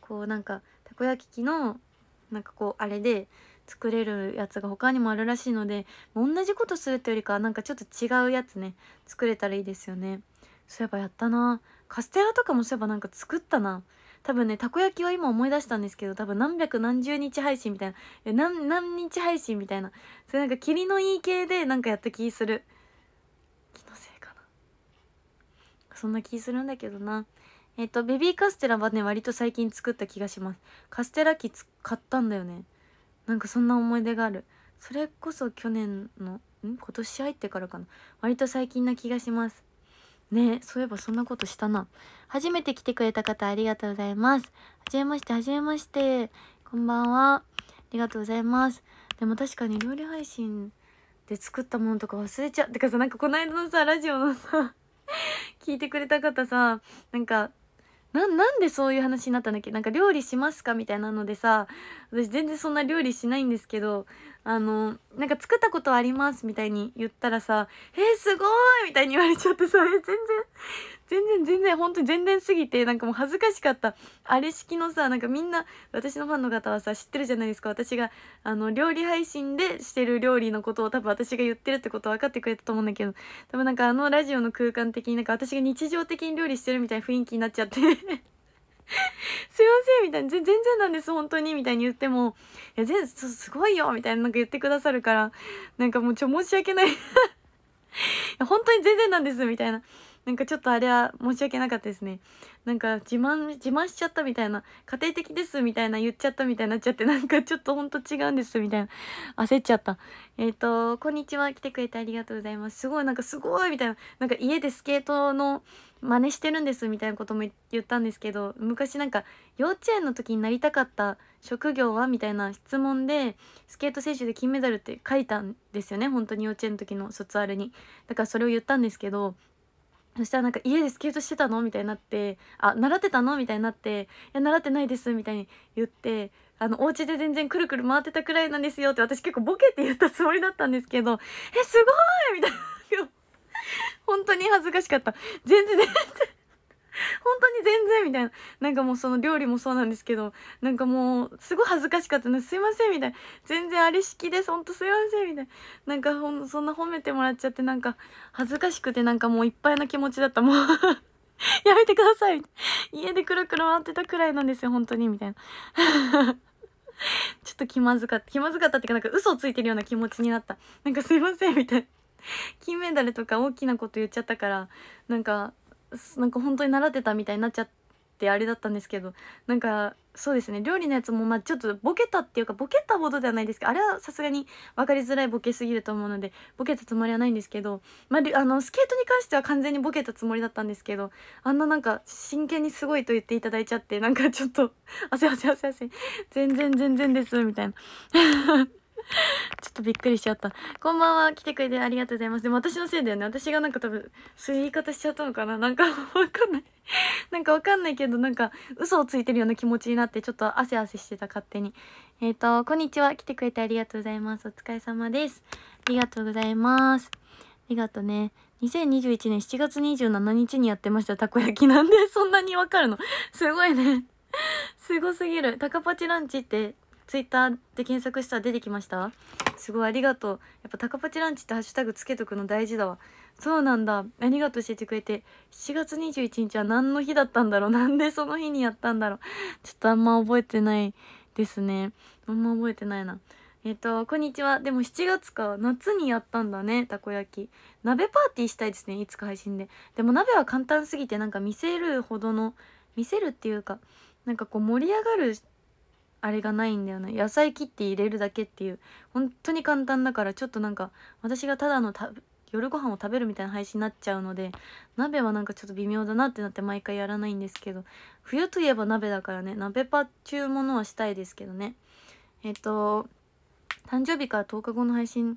こうなんかたこ焼き器のなんかこうあれで作れるやつが他にもあるらしいので同じことするってよりかなんかちょっと違うやつね作れたらいいですよねそういえばやったなカステラとかもそういえばなんか作ったな多分ねたこ焼きは今思い出したんですけど多分何百何十日配信みたいな何何日配信みたいなそれなんか霧のいい系でなんかやった気するそんな気するんだけどなえっとベビーカステラはね割と最近作った気がしますカステラ機買ったんだよねなんかそんな思い出があるそれこそ去年のん今年入ってからかな割と最近な気がしますねそういえばそんなことしたな初めて来てくれた方ありがとうございますはじめましてはじめましてこんばんはありがとうございますでも確かに料理配信で作ったものとか忘れちゃうてかさなんかこの間のさラジオのさ 聞いてくれた方さなんかななんでそういう話になったんだっけなんか料理しますかみたいなのでさ私全然そんな料理しないんですけどあのなんか作ったことありますみたいに言ったらさ「えー、すごい!」みたいに言われちゃってさ全然全然全然本当に全然すぎてなんかもう恥ずかしかったあれ式のさなんかみんな私のファンの方はさ知ってるじゃないですか私があの料理配信でしてる料理のことを多分私が言ってるってこと分かってくれたと思うんだけど多分なんかあのラジオの空間的になんか私が日常的に料理してるみたいな雰囲気になっちゃって すいませんみたいな全然なんです本当にみたいに言ってもいや全然すごいよみたいななんか言ってくださるからなんかもうちょ申し訳ない 本当に全然なんですみたいななんかちょっとあれは申し訳なかったですねなんか自慢自慢しちゃったみたいな家庭的ですみたいな言っちゃったみたいになっちゃってなんかちょっとほんと違うんですみたいな焦っちゃったえっ、ー、とこんにちは来てくれてありがとうございますすごいなんかすごいみたいななんか家でスケートの真似してるんですみたいなことも言ったんですけど昔なんか幼稚園の時になりたかった職業はみたいな質問でスケート選手で金メダルって書いたんですよね本当に幼稚園の時の卒アルにだからそれを言ったんですけどそしたらなんか家でスケートしてたのみたいになってあ習ってたのみたいになっていや習ってないですみたいに言ってあのお家で全然くるくる回ってたくらいなんですよって私結構ボケって言ったつもりだったんですけどえすごいみたいな本当に恥ずかしかった全然全然 本当に全然みたいななんかもうその料理もそうなんですけどなんかもうすごい恥ずかしかったねすいませんみたいな全然あれ式ですほんとすいませんみたいななんかほんそんな褒めてもらっちゃってなんか恥ずかしくてなんかもういっぱいな気持ちだったもう やめてください家でくるくる回ってたくらいなんですよ本当にみたいな ちょっと気まずかった気まずかったっていうかなんか嘘ついてるような気持ちになったなんかすいませんみたいな金メダルとか大きなこと言っちゃったからなんかなんか本当に習ってたみたいになっちゃってあれだったんですけどなんかそうですね料理のやつもまあちょっとボケたっていうかボケたほどではないですけどあれはさすがに分かりづらいボケすぎると思うのでボケたつもりはないんですけど、まあ、あのスケートに関しては完全にボケたつもりだったんですけどあんななんか真剣にすごいと言っていただいちゃってなんかちょっと 汗汗汗汗全然全然ですみたいな ちょっとびっくりしちゃった。こんばんは、来てくれてありがとうございます。でも私のせいだよね。私がなんか多分、そういう言い方しちゃったのかななんかわかんない なんかわかんないけど、なんか嘘をついてるような気持ちになって、ちょっと汗汗してた、勝手に。えっ、ー、と、こんにちは。来てくれてありがとうございます。お疲れ様です。ありがとうございます。ありがとうね。2021年7月27日にやってました、たこ焼き。なんでそんなにわかるのすごいねすごすぎる。タカパチランチってツイッターで検索したら出てきましたすごいありがとうやっぱ高カパチランチってハッシュタグつけとくの大事だわそうなんだありがとう教えてくれて7月21日は何の日だったんだろうなんでその日にやったんだろうちょっとあんま覚えてないですねあんま覚えてないなえっ、とこんにちはでも7月か夏にやったんだねたこ焼き鍋パーティーしたいですねいつか配信ででも鍋は簡単すぎてなんか見せるほどの見せるっていうかなんかこう盛り上がるあれがないんだよね野菜切って入れるだけっていう本当に簡単だからちょっとなんか私がただのた夜ご飯を食べるみたいな配信になっちゃうので鍋はなんかちょっと微妙だなってなって毎回やらないんですけど冬といえば鍋だからね鍋パっちゅうものはしたいですけどねえっ、と誕生日から10日後の配信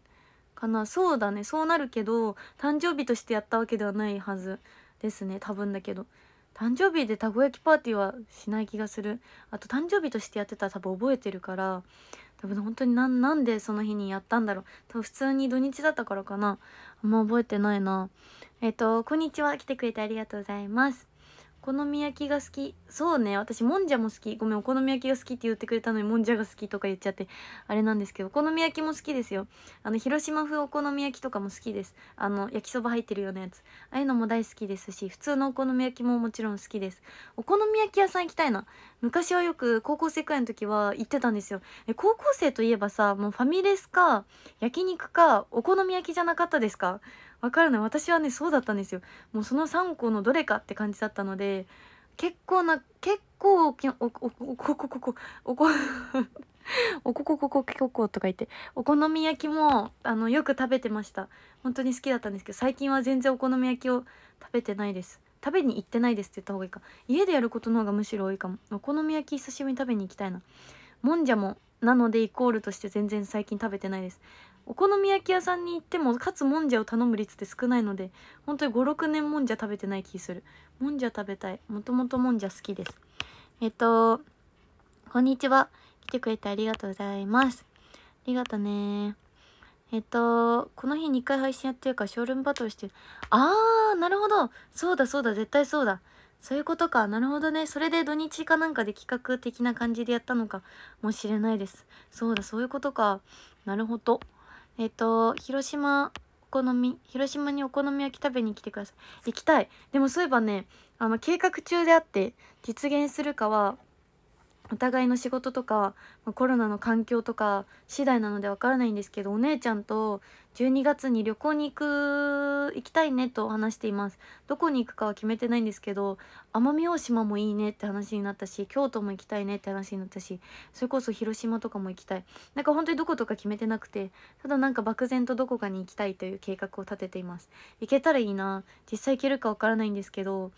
かなそうだねそうなるけど誕生日としてやったわけではないはずですね多分だけど誕生日でたこ焼きパーティーはしない気がするあと誕生日としてやってたら多分覚えてるから多分本当になんでその日にやったんだろう多分普通に土日だったからかなあんま覚えてないなえっ、とこんにちは来てくれてありがとうございますお好み焼きが好きそうね私もんじゃも好きごめんお好み焼きが好きって言ってくれたのにもんじゃが好きとか言っちゃってあれなんですけどお好み焼きも好きですよあの広島風お好み焼きとかも好きですあの焼きそば入ってるようなやつああいうのも大好きですし普通のお好み焼きももちろん好きですお好み焼き屋さん行きたいな昔はよく高校生くらいの時は行ってたんですよ高校生といえばさもうファミレスか焼肉かお好み焼きじゃなかったですかわからない私はねそうだったんですよもうその3個のどれかって感じだったので結構な結構おきおおここここおこおこここここことか言ってお好み焼きもあのよく食べてました本当に好きだったんですけど最近は全然お好み焼きを食べてないです食べに行ってないですって言った方がいいか家でやることの方がむしろ多いかもお好み焼き久しぶりに食べに行きたいなもんじゃもなのでイコールとして全然最近食べてないですお好み焼き屋さんに行ってもかつもんじゃを頼む率って少ないので本当に56年もんじゃ食べてない気するもんじゃ食べたいもともともんじゃ好きですえっとこんにちは来てくれてありがとうございますありがとねえっとこの日2回配信やってるからショールームバトルしてるあーなるほどそうだそうだ絶対そうだそういうことか。なるほどね。それで土日かなんかで企画的な感じでやったのかもしれないです。そうだ、そういうことか。なるほど。えっ、ー、と広島お好み広島にお好み焼き食べに来てください行きたいでもそういえばねあの計画中であって実現するかはお互いの仕事とかコロナの環境とか次第なのでわからないんですけどお姉ちゃんと12月に旅行に行く行きたいねと話していますどこに行くかは決めてないんですけど奄美大島もいいねって話になったし京都も行きたいねって話になったしそれこそ広島とかも行きたいなんか本当にどことか決めてなくてただなんか漠然とどこかに行きたいという計画を立てています行けたらいいな実際行けるかわからないんですけど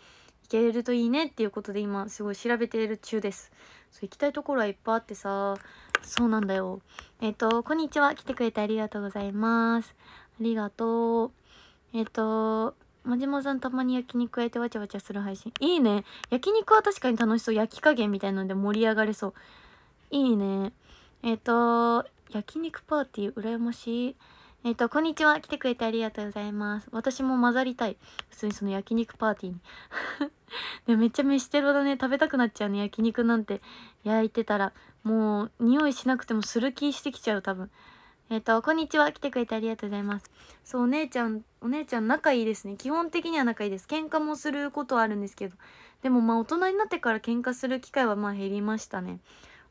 行けるといいねっていうことで今すごい調べている中ですそう行きたいところはいっぱいあってさそうなんだよえっ、ー、とこんにちは来てくれてありがとうございますありがとうえっ、ー、とまじもさんたまに焼肉焼いてわちゃわちゃする配信いいね焼肉は確かに楽しそう焼き加減みたいなので盛り上がれそういいねえっ、ー、と焼肉パーティー羨ましいえっ、ー、と、こんにちは。来てくれてありがとうございます。私も混ざりたい。普通にその焼肉パーティーに でめっちゃ飯テロだね食べたくなっちゃうね焼肉なんて焼いてたらもう匂いしなくてもする気してきちゃう多分えっ、ー、とこんにちは来てくれてありがとうございますそうお姉ちゃんお姉ちゃん仲いいですね基本的には仲いいです喧嘩もすることはあるんですけどでもまあ大人になってから喧嘩する機会はまあ減りましたね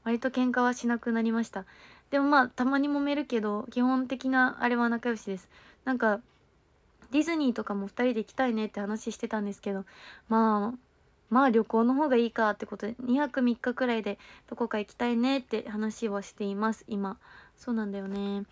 割と喧嘩はしなくなりましたでもまあたまに揉めるけど基本的なあれは仲良しですなんかディズニーとかも2人で行きたいねって話してたんですけどまあまあ旅行の方がいいかってことで2泊3日くらいでどこか行きたいねって話はしています今そうなんだよね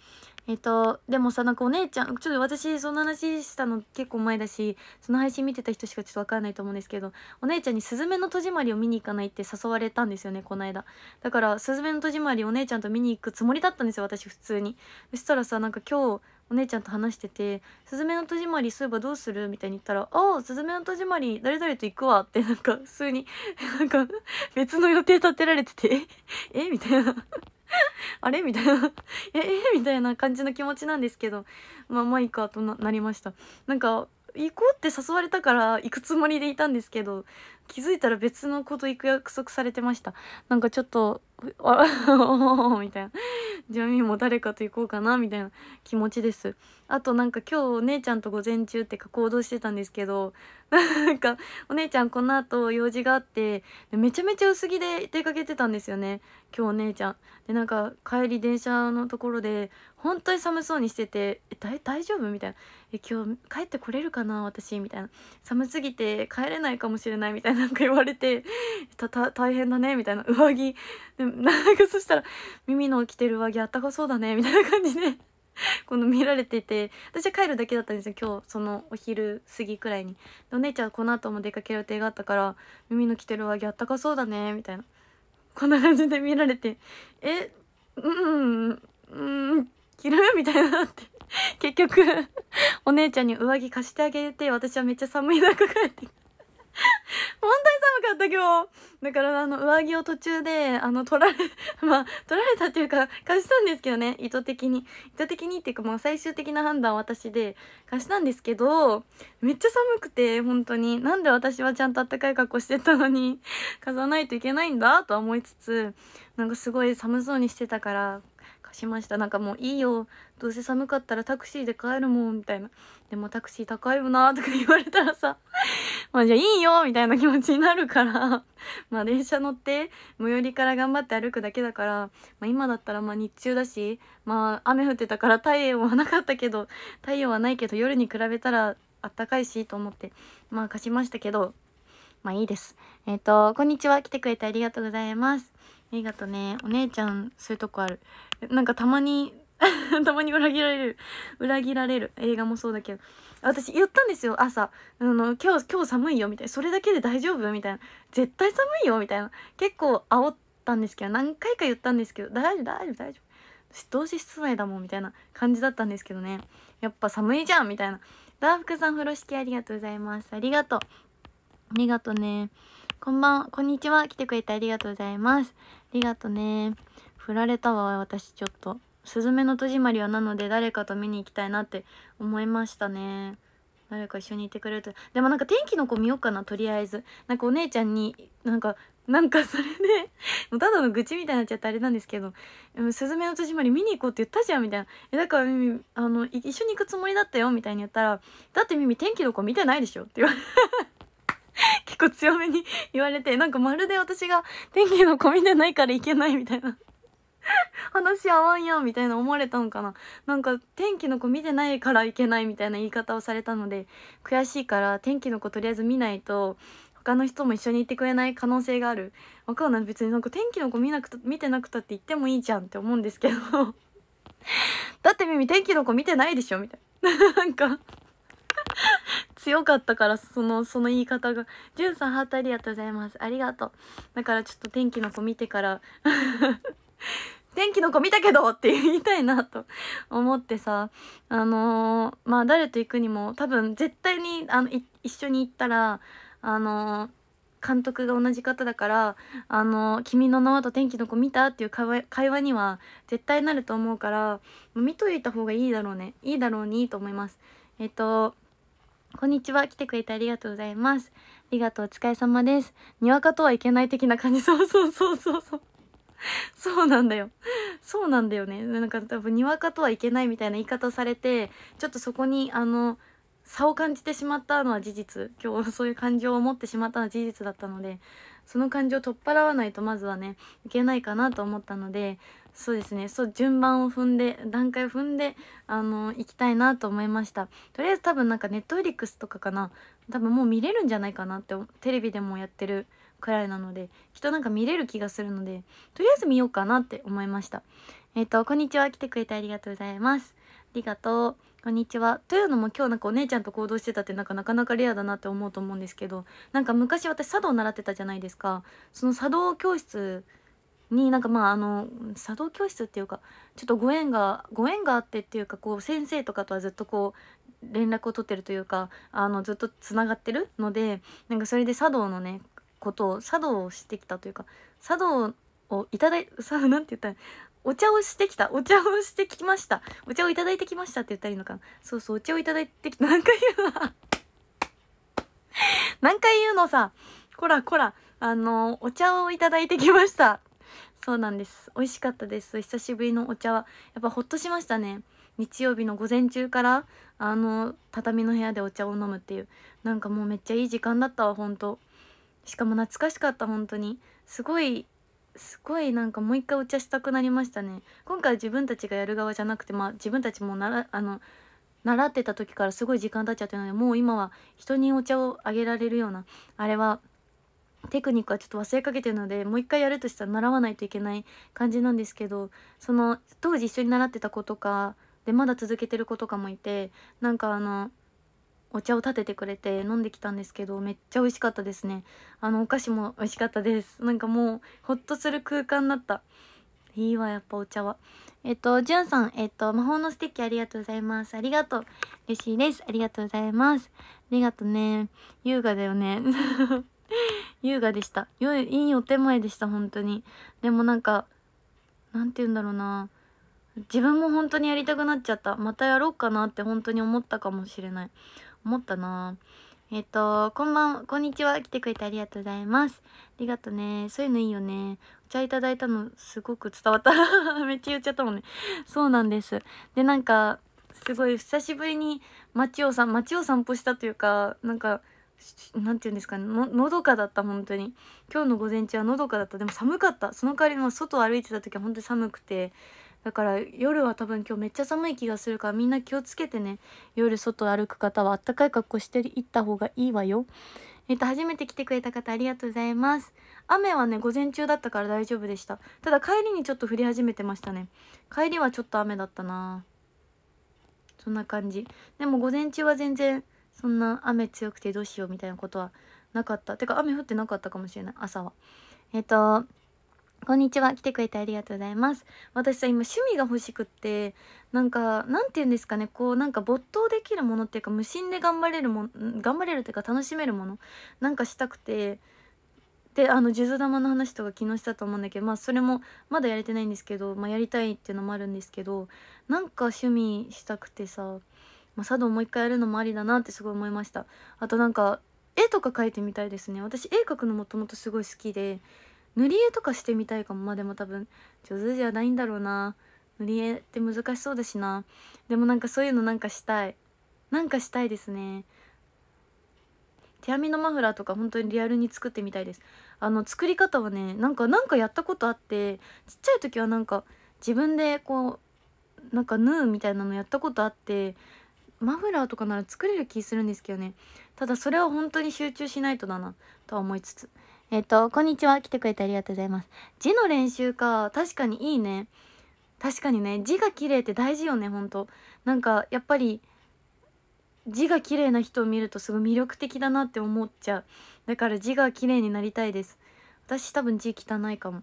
えっとでもさなんかお姉ちゃんちょっと私そんな話したの結構前だしその配信見てた人しかちょっと分からないと思うんですけどお姉ちゃんに「すずめの戸締まり」を見に行かないって誘われたんですよねこの間だから「すずめの戸締まり」お姉ちゃんと見に行くつもりだったんですよ私普通にそしたらさなんか今日お姉ちゃんと話してて「すの戸締まりそういえばどうする?」みたいに言ったら「ああすずめの戸締まり誰々と行くわ」ってなんか普通になんか別の予定立てられてて「えみたいなあれみたいなえ「えみたいな感じの気持ちなんですけどまあまあいいかとなりましたなんか行こうって誘われたから行くつもりでいたんですけど気づいたら別の子と行く約束されてましたなんかちょっと「あみたいな「ジャミーも誰かと行こうかな」みたいな気持ちですあとなんか今日お姉ちゃんと午前中ってか行動してたんですけどなんかお姉ちゃんこの後用事があってめちゃめちゃ薄着で出かけてたんですよね今日お姉ちゃんでなんか帰り電車のところで本当に寒そうにしてて「え大丈夫?」みたいな「え今日帰ってこれるかな私」みたいな「寒すぎて帰れないかもしれない」みたいななんか言われて「たた大変だね」みたいな上着でなんかそしたら「耳の着てる上着あったかそうだね」みたいな感じでこの見られてて私は帰るだけだったんですよ今日そのお昼過ぎくらいにお姉ちゃんはこの後も出かける予定があったから「耳の着てる上着あったかそうだね」みたいなこんな感じで見られて「えうんうん」着るみたいになって。結局、お姉ちゃんに上着貸してあげて、私はめっちゃ寒い中帰ってきた。本当に寒かった今日だからあの上着を途中であの取られ まあ取られたっていうか貸したんですけどね意図的に意図的にっていうかまあ最終的な判断私で貸したんですけどめっちゃ寒くて本当になんで私はちゃんとあったかい格好してたのに 貸さないといけないんだとは思いつつなんかすごい寒そうにしてたからしましたなんかもういいよどうせ寒かったらタクシーで帰るもんみたいなでもタクシー高いよなとか言われたらさ まあじゃあいいよみたいな気持ちになるから まあ電車乗って最寄りから頑張って歩くだけだから、まあ、今だったらまあ日中だしまあ雨降ってたから太陽はなかったけど太陽はないけど夜に比べたらあったかいしと思ってまあ貸しましたけどまあいいですえっ、ー、とこんにちは来てくれてありがとうございますありがとね。お姉ちゃん、そういうとこある。なんかたまに たまに裏切られる。裏切られる。映画もそうだけど。私言ったんですよ、朝。あの、今日、今日寒いよ、みたいな。それだけで大丈夫みたいな。絶対寒いよ、みたいな。結構煽ったんですけど、何回か言ったんですけど、大丈夫、大丈夫、大丈夫。どうせ室内だもん、みたいな感じだったんですけどね。やっぱ寒いじゃん、みたいな。ダーフクさん、風呂敷ありがとうございます。ありがとう。ありがとうね。こんばん、こんにちは。来てくれてありがとうございます。ありがとね。振られたわ、私ちょっと。すずめの戸締まりはなので誰かと見に行きたいなって思いましたね。誰か一緒にいてくれると。でもなんか天気の子見ようかな、とりあえず。なんかお姉ちゃんに、なんか、なんかそれでただの愚痴みたいになっちゃってあれなんですけど、すずめの戸締まり見に行こうって言ったじゃん、みたいな。え、だからあの、一緒に行くつもりだったよ、みたいに言ったら、だってみみ、天気の子見てないでしょって言われ結構強めに 言われて、なんかまるで私が天気の込みでないからいけないみたいな 話合わんやみたいな思われたのかななんか天気の子見てないからいけないみたいな言い方をされたので悔しいから天気の子とりあえず見ないと他の人も一緒に行ってくれない可能性があるわかんない別になんか天気の子見なく見てなくたって言ってもいいじゃんって思うんですけど だってミミ天気の子見てないでしょみたいななんか強かったからそのその言い方が「じゅんさんハートありがとうございますありがとう」だからちょっと天気の子見てから 天気の子見たけどって言いたいなと思ってさあのー、まあ誰と行くにも多分絶対にあの一緒に行ったらあのー、監督が同じ方だから「あの君の名と天気の子見た?」っていう会話には絶対なると思うから見といた方がいいだろうねいいだろうにと思います。えっとこんにちは。来てくれてありがとうございます。ありがとう。お疲れ様です。にわかとはいけない的な感じ。そうそうそうそうそう。そうなんだよ。そうなんだよね。なんか多分にわかとはいけないみたいな言い方されて、ちょっとそこにあの、差を感じてしまったのは事実。今日そういう感情を持ってしまったのは事実だったので、その感情を取っ払わないとまずはねいけないかなと思ったのでそうですねそう順番を踏んで段階を踏んであの行きたいなと思いましたとりあえず多分なんかネットフリックスとかかな多分もう見れるんじゃないかなってテレビでもやってるくらいなのできっとなんか見れる気がするのでとりあえず見ようかなって思いましたえっ、ー、とこんにちは来てくれてありがとうございますありがとうこんにちは。というのも今日なんかお姉ちゃんと行動してたってなんかなかなかレアだなって思うと思うんですけど、なんか昔私茶道習ってたじゃないですか。その茶道教室になんかまああの茶道教室っていうかちょっとご縁がご縁があってっていうかこう先生とかとはずっとこう連絡を取ってるというかあのずっとつながってるのでなんかそれで茶道のねことを茶道をしてきたというか茶道をいただいさ何て言ったらお茶をしてきたお茶をしてきましたお茶をいただいてきましたって言ったらいいのかなそうそうお茶をいただいてきた。何回言うの何回言うのさこらこらあのお茶をいただいてきましたそうなんです美味しかったです久しぶりのお茶はやっぱほっとしましたね日曜日の午前中からあの畳の部屋でお茶を飲むっていうなんかもうめっちゃいい時間だったわ本当しかも懐かしかった本当にすごいすごいなんかもう一回お茶したくなりましたね今回自分たちがやる側じゃなくてまあ自分たちもならあの習ってた時からすごい時間経っちゃってるのでもう今は人にお茶をあげられるようなあれはテクニックはちょっと忘れかけてるのでもう一回やるとしたら習わないといけない感じなんですけどその当時一緒に習ってた子とかでまだ続けてる子とかもいてなんかあのお茶を立ててくれて飲んできたんですけどめっちゃ美味しかったですねあのお菓子も美味しかったですなんかもうほっとする空間だったいいわやっぱお茶はえっとじゅんさんえっと魔法のステッキありがとうございますありがとう嬉しいですありがとうございますありがとうね優雅だよね 優雅でしたよいいお手前でした本当にでもなんかなんて言うんだろうな自分も本当にやりたくなっちゃったまたやろうかなって本当に思ったかもしれない思ったなえっ、ー、と、こんばん、こんにちは。来てくれてありがとうございます。ありがとね。そういうのいいよね。お茶いただいたのすごく伝わった。めっちゃ言っちゃったもんね。そうなんです。で、なんか、すごい久しぶりに街をさ、街を散歩したというか、なんか、なんて言うんですかねののどかだった本当に今日の午前中はのどかだったでも寒かったその代わりも外を歩いてた時は本当に寒くてだから夜は多分今日めっちゃ寒い気がするからみんな気をつけてね夜外歩く方はあったかい格好していった方がいいわよえっと初めて来てくれた方ありがとうございます雨はね午前中だったから大丈夫でしたただ帰りにちょっと降り始めてましたね帰りはちょっと雨だったなそんな感じでも午前中は全然そんな雨強くてどうしようみたいなことはなかったてか雨降ってなかったかもしれない朝はえっとこんにちは。来てくれてありがとうございます。私さ、今趣味が欲しくって、なんか、なんて言うんですかね、こう、なんか没頭できるものっていうか、無心で頑張れるもん、頑張れるっていうか、楽しめるもの、なんかしたくて、で、あの、数珠玉の話とか昨日したと思うんだけど、まあ、それも、まだやれてないんですけど、まあ、やりたいっていうのもあるんですけど、なんか趣味したくてさ、まあ、茶道もう一回やるのもありだなってすごい思いました。あとなんか、絵とか描いてみたいですね。私、絵描くのもともとすごい好きで、塗り絵とかしてみたいかもまあでも多分上手じゃないんだろうな塗り絵って難しそうだしなでもなんかそういうのなんかしたいなんかしたいですね手編みのマフラーとか本当にリアルに作ってみたいですあの作り方はねなんかなんかやったことあってちっちゃい時はなんか自分でこうなんか縫うみたいなのやったことあってマフラーとかなら作れる気するんですけどねただそれは本当に集中しないとだなとは思いつつえっ、と、こんにちは。来てくれてありがとうございます。字の練習か。確かにいいね。確かにね、字が綺麗って大事よね、ほんと。なんか、やっぱり、字が綺麗な人を見るとすごい魅力的だなって思っちゃう。だから字が綺麗になりたいです。私多分字汚いかも。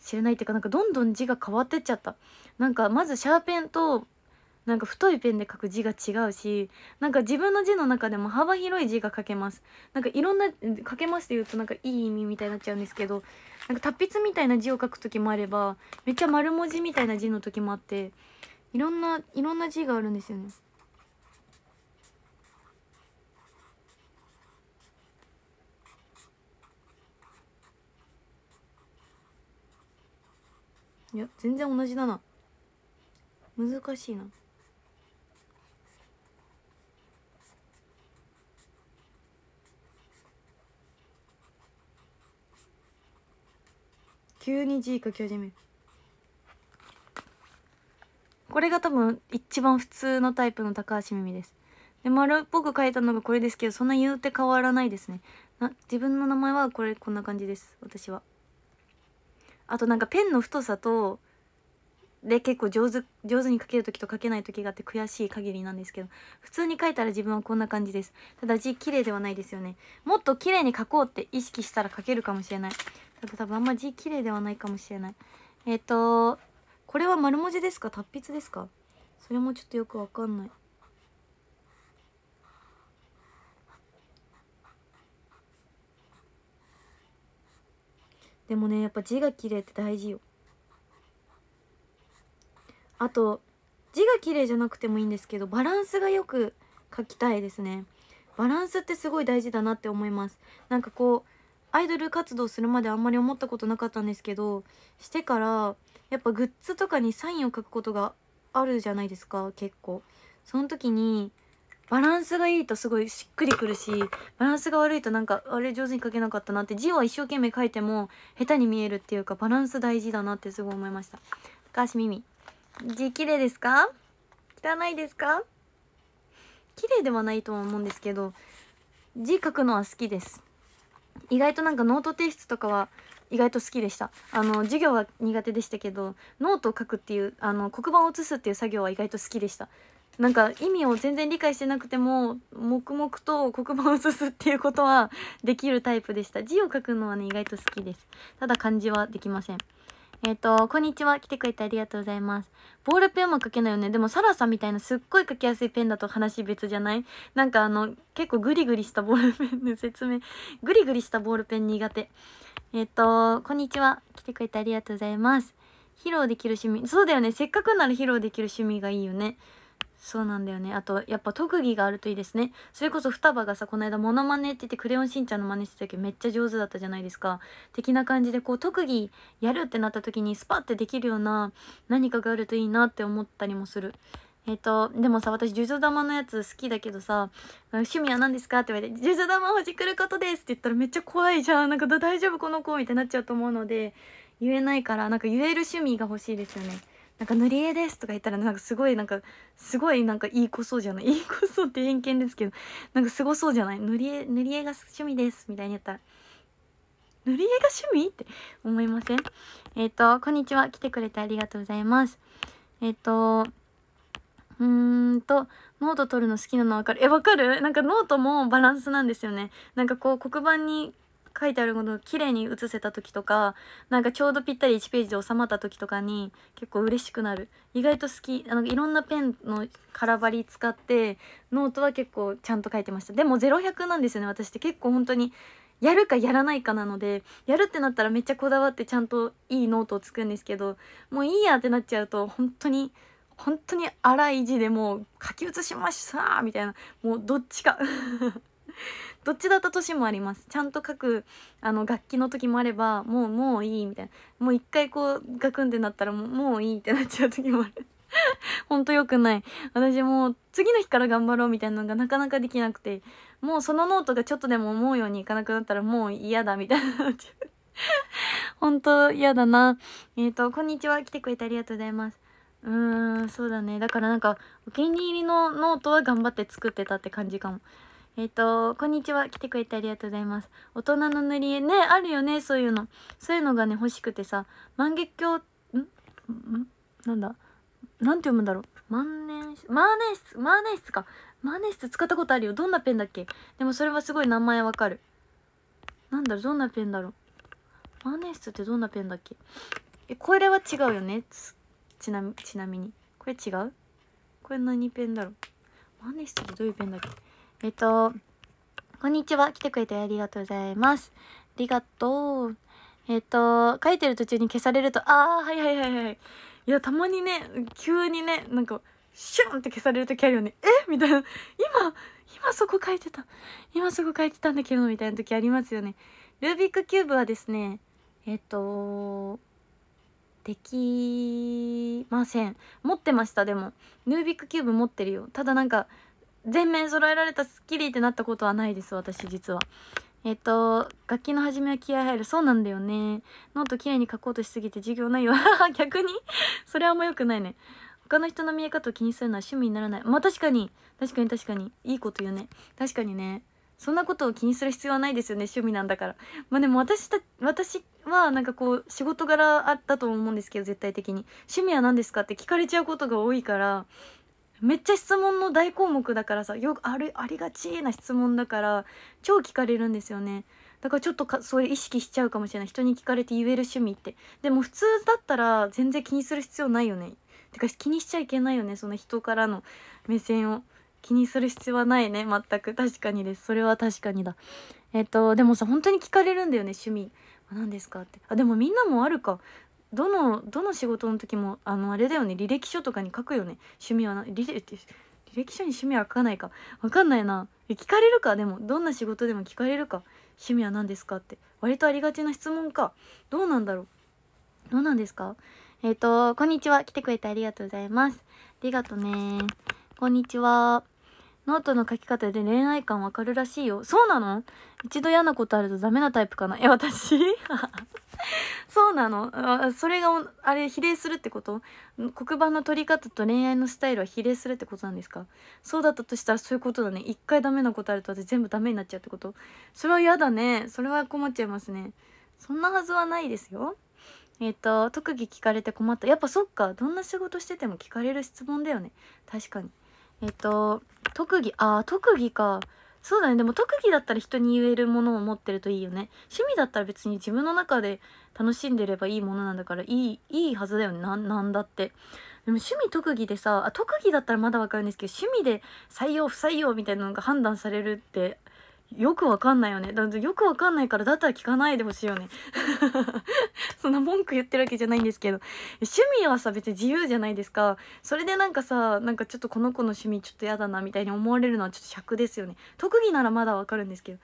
知れないっていうか、なんかどんどん字が変わってっちゃった。なんか、まずシャーペンとなんか太いペンで書く字が違うしなんか自分の字の中でも幅広い字が書けますなんかいろんな書けますって言うとなんかいい意味みたいになっちゃうんですけどなんか達筆みたいな字を書く時もあればめっちゃ丸文字みたいな字の時もあっていろんないろんな字があるんですよね。いや全然同じだな難しいな急に字書き始めこれが多分一番普通のタイプの高橋みみですで丸っぽく書いたのがこれですけどそんな言うて変わらないですねな自分の名前はこれこんな感じです私はあとなんかペンの太さとで結構上手上手に書ける時と書けない時があって悔しい限りなんですけど普通に書いたら自分はこんな感じですただ字綺麗ではないですよねもっと綺麗に書こうって意識したら書けるかもしれない多分あんま字綺麗ではないかもしれないえっ、ー、とこれは丸文字ですか達筆ですかそれもちょっとよくわかんないでもねやっぱ字が綺麗って大事よあと字が綺麗じゃなくてもいいんですけどバランスがよく書きたいですねバランスってすごい大事だなって思いますなんかこうアイドル活動するまであんまり思ったことなかったんですけどしてからやっぱグッズとかにサインを書くことがあるじゃないですか結構その時にバランスがいいとすごいしっくりくるしバランスが悪いとなんかあれ上手に書けなかったなって字は一生懸命書いても下手に見えるっていうかバランス大事だなってすごい思いました高橋み字綺麗ですか汚いですか綺麗ではないとは思うんですけど字書くのは好きです意外となんかノート提出とかは意外と好きでしたあの授業は苦手でしたけどノートを書くっていうあの黒板を写すっていう作業は意外と好きでしたなんか意味を全然理解してなくても黙々と黒板を写すっていうことはできるタイプでした字を書くのはね意外と好きですただ漢字はできませんえっ、ー、と、こんにちは。来てくれてありがとうございます。ボールペンも書けないよね。でも、サラさんみたいなすっごい書きやすいペンだと話別じゃないなんかあの、結構グリグリしたボールペンの説明。グリグリしたボールペン苦手。えっ、ー、と、こんにちは。来てくれてありがとうございます。披露できる趣味。そうだよね。せっかくなら披露できる趣味がいいよね。そうなんだよねあとやっぱ特技があるといいですねそれこそ双葉がさこの間モノマネって言って「クレヨンしんちゃん」の真似してた時めっちゃ上手だったじゃないですか的な感じでこう特技やるってなった時にスパッてできるような何かがあるといいなって思ったりもするえっ、ー、とでもさ私呪術玉のやつ好きだけどさ「趣味は何ですか?」って言われて「呪術玉ほじくることです」って言ったらめっちゃ怖いじゃんなんか大丈夫この子みたいになっちゃうと思うので言えないからなんか言える趣味が欲しいですよねなんか塗り絵ですとか言ったらなんかすごいなんかすごいなんかいい子そうじゃないいい子そうって偏見ですけどなんかすごそうじゃない塗り絵塗り絵が趣味ですみたいにやったら塗り絵が趣味って思いませんえっ、ー、とこんにちは来てくれてありがとうございますえっ、ー、とうーんとノート取るの好きなの分かるえ分かるなんかノートもバランスなんですよねなんかこう黒板に書いてあるものを綺麗に写せた時とかなんかちょうどぴったり1ページで収まった時とかに結構嬉しくなる意外と好きあのいろんなペンの空張り使ってノートは結構ちゃんと書いてましたでも0100なんですよね私って結構本当にやるかやらないかなのでやるってなったらめっちゃこだわってちゃんといいノートを作るんですけどもういいやってなっちゃうと本当に本当に荒い字でもう書き写しましたみたいなもうどっちかどっちだった年もありますちゃんと書くあの楽器の時もあればもうもういいみたいなもう一回こうガクンってなったらもうもういいってなっちゃう時もあるほんとよくない私もう次の日から頑張ろうみたいなのがなかなかできなくてもうそのノートがちょっとでも思うようにいかなくなったらもう嫌だみたいななっちゃう 本当嫌だな。えっ、ー、と、こんにちは。来てくれてありがとうございます。うーん、そうだね。だからなんか、お気に入りのノートは頑張って作ってたって感じかも。えっ、ー、と、こんにちは。来てくれてありがとうございます。大人の塗り絵。ね、あるよね、そういうの。そういうのがね、欲しくてさ、万華鏡、んんなんだなんて読むんだろう万年筆マーネ筆マーネ筆かマーネ筆使ったことあるよどんなペンだっけでもそれはすごい名前わかるなんだろうどんなペンだろうマーネ筆ってどんなペンだっけえこれは違うよねちなみちなみにこれ違うこれ何ペンだろうマーネ筆ってどういうペンだっけえっと、こんにちは。来てくれてありがとうございます。ありがとう。えっと、書いてる途中に消されると、ああ、はいはいはいはい。いや、たまにね、急にね、なんか、シュンって消される時あるよね。えみたいな。今、今そこ書いてた。今そこ書いてたんだけど、みたいな時ありますよね。ルービックキューブはですね、えっと、できません。持ってました、でも。ルービックキューブ持ってるよ。ただなんか、全面揃えられたスッキリってなったことはないです私実はえっ、と楽器の始めは気合入るそうなんだよねノート綺麗に書こうとしすぎて授業内容 逆に それはあんま良くないね他の人の見え方を気にするのは趣味にならないまあ確かに確かに確かにいいこと言うね確かにねそんなことを気にする必要はないですよね趣味なんだからまあでも私た私はなんかこう仕事柄あったと思うんですけど絶対的に趣味は何ですかって聞かれちゃうことが多いからめっちゃ質問の大項目だからさよくあるありがちな質問だから超聞かれるんですよねだからちょっとかそれ意識しちゃうかもしれない人に聞かれて言える趣味ってでも普通だったら全然気にする必要ないよねてか気にしちゃいけないよねその人からの目線を気にする必要はないね全く確かにですそれは確かにだえっとでもさ本当に聞かれるんだよね趣味何ですかってあでもみんなもあるかどのどの仕事の時もあのあれだよね履歴書とかに書くよね趣味はな履歴履歴書に趣味は書かないか分かんないな聞かれるかでもどんな仕事でも聞かれるか趣味は何ですかって割とありがちな質問かどうなんだろうどうなんですかえっ、ー、とこんにちは来てくれてありがとうございますありがとねこんにちはノートの書き方で恋愛感わかるらしいよ。そうなの一度嫌なことあるとダメなタイプかなえ、私 そうなのあそれが、あれ、比例するってこと黒板の取り方と恋愛のスタイルは比例するってことなんですかそうだったとしたらそういうことだね。一回ダメなことあると私全部ダメになっちゃうってことそれは嫌だね。それは困っちゃいますね。そんなはずはないですよ。えっ、ー、と、特技聞かれて困った。やっぱそっか。どんな仕事してても聞かれる質問だよね。確かに。えっと、特技、ああ、特技か。そうだね。でも特技だったら人に言えるものを持ってるといいよね。趣味だったら別に自分の中で楽しんでればいいものなんだから、いい、いいはずだよね。なんだって。でも趣味特技でさ、あ、特技だったらまだわかるんですけど、趣味で採用不採用みたいなのが判断されるって、よくわかんないよね。だってよくわかんないから、だったら聞かないでほしいよね。そんな文句言ってるわけじゃないんですけど。趣味はさ、別に自由じゃないですか。それでなんかさ、なんかちょっとこの子の趣味ちょっと嫌だなみたいに思われるのはちょっと尺ですよね。特技ならまだわかるんですけど。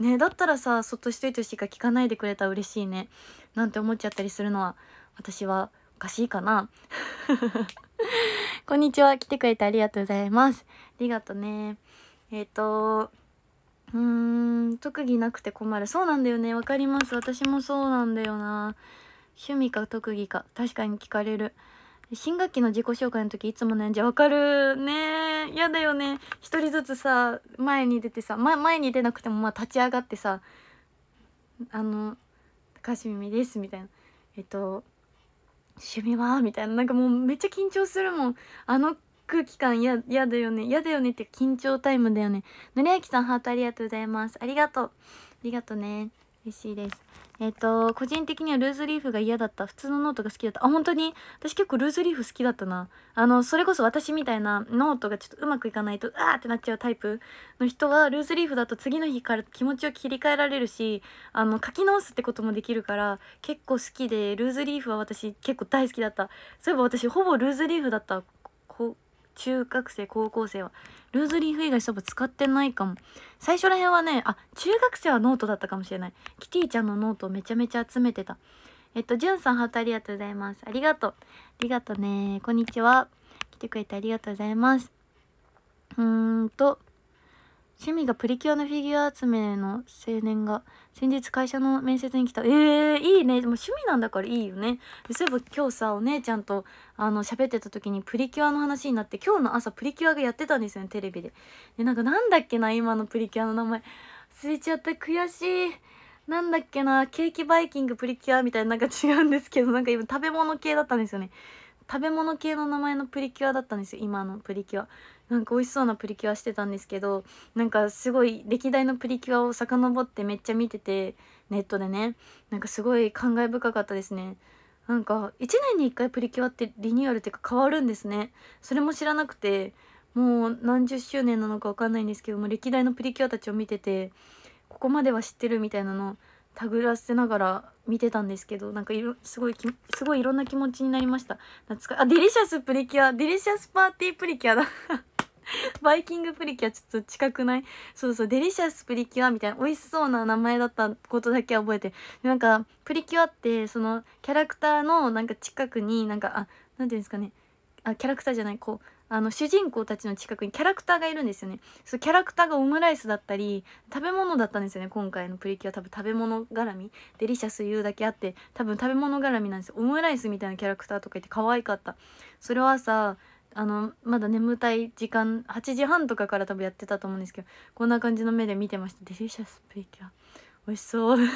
ねだったらさ、そっとしといてほしいか聞かないでくれたら嬉しいね。なんて思っちゃったりするのは、私はおかしいかな。こんにちは。来てくれてありがとうございます。ありがとね。えっ、ー、と、うーん特技なくて困るそうなんだよねわかります私もそうなんだよな趣味か特技か確かに聞かれる新学期の自己紹介の時いつも悩んじゃわかるね嫌だよね一人ずつさ前に出てさ、ま、前に出なくてもまあ立ち上がってさあの「高橋美です」みたいなえっと「趣味は?」みたいななんかもうめっちゃ緊張するもんあの空気感やだよねやだよねって緊張タイムだよねのりあきさんハートありがとうございますありがとうありがとうね嬉しいですえっ、ー、と個人的にはルーズリーフが嫌だった普通のノートが好きだったあ本当に私結構ルーズリーフ好きだったなあのそれこそ私みたいなノートがちょっとうまくいかないとうわーってなっちゃうタイプの人はルーズリーフだと次の日から気持ちを切り替えられるしあの書き直すってこともできるから結構好きでルーズリーフは私結構大好きだったそういえば私ほぼルーズリーフだったこ中学生高校生はルーズリーフ以外そば使ってないかも最初らへんはねあ中学生はノートだったかもしれないキティちゃんのノートをめちゃめちゃ集めてたえっとじゅんさんハートありがとうございますありがとうありがとうねこんにちは来てくれてありがとうございますうーんと趣味がプリキュアのフィギュア集めの青年が先日会社の面接に来たえー、いいねでも趣味なんだからいいよねそういえば今日さお姉ちゃんとあの喋ってた時にプリキュアの話になって今日の朝プリキュアがやってたんですよねテレビででなんかなんだっけな今のプリキュアの名前忘れちゃった悔しいなんだっけなケーキバイキングプリキュアみたいななんか違うんですけどなんか今食べ物系だったんですよね食べ物系の名前のプリキュアだったんですよ今のプリキュアなんか美味しそうなプリキュアしてたんですけどなんかすごい歴代のプリキュアを遡ってめっちゃ見ててネットでねなんかすごい感慨深かったですねなんか1年に1回プリキュアってリニューアルっていうか変わるんですねそれも知らなくてもう何十周年なのか分かんないんですけども歴代のプリキュアたちを見ててここまでは知ってるみたいなのたぐらせながら見てたんですけどなんかいろすごいきすごいいろんな気持ちになりました懐かあデリシャスプリキュアデリシャスパーティープリキュアだ バイキングプリキュアちょっと近くないそうそう、デリシャスプリキュアみたいな美味しそうな名前だったことだけ覚えて。なんか、プリキュアって、そのキャラクターのなんか近くに、なんか、あ、なんていうんですかね。あ、キャラクターじゃない、こう、あの主人公たちの近くにキャラクターがいるんですよねそうキャラクターがオムライスだったり食べ物だったんですよね今回のプリキュア多分食べ物絡みデリシャス言うだけあって多分食べ物絡みなんですよオムライスみたいなキャラクターとかいて可愛かったそれはさあのまだ眠たい時間8時半とかから多分やってたと思うんですけどこんな感じの目で見てましたデリシャスプリキア美味しそう 美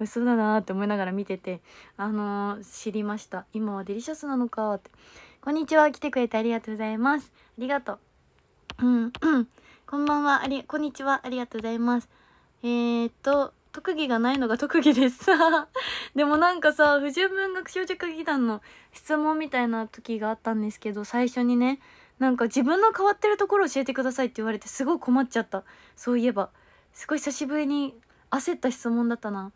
味しそうだなって思いながら見ててあのー、知りました今はデリシャスなのかってこんにちは来てくれてありがとうございますありがとううんうんこんばんはありこんにちはありがとうございますえー、っと特技がないのが特技ですさ でもなんかさ不純文学少女歌劇団の質問みたいな時があったんですけど最初にねなんか自分の変わってるところ教えてくださいって言われてすごい困っちゃったそういえばすごい久しぶりに焦った質問だったな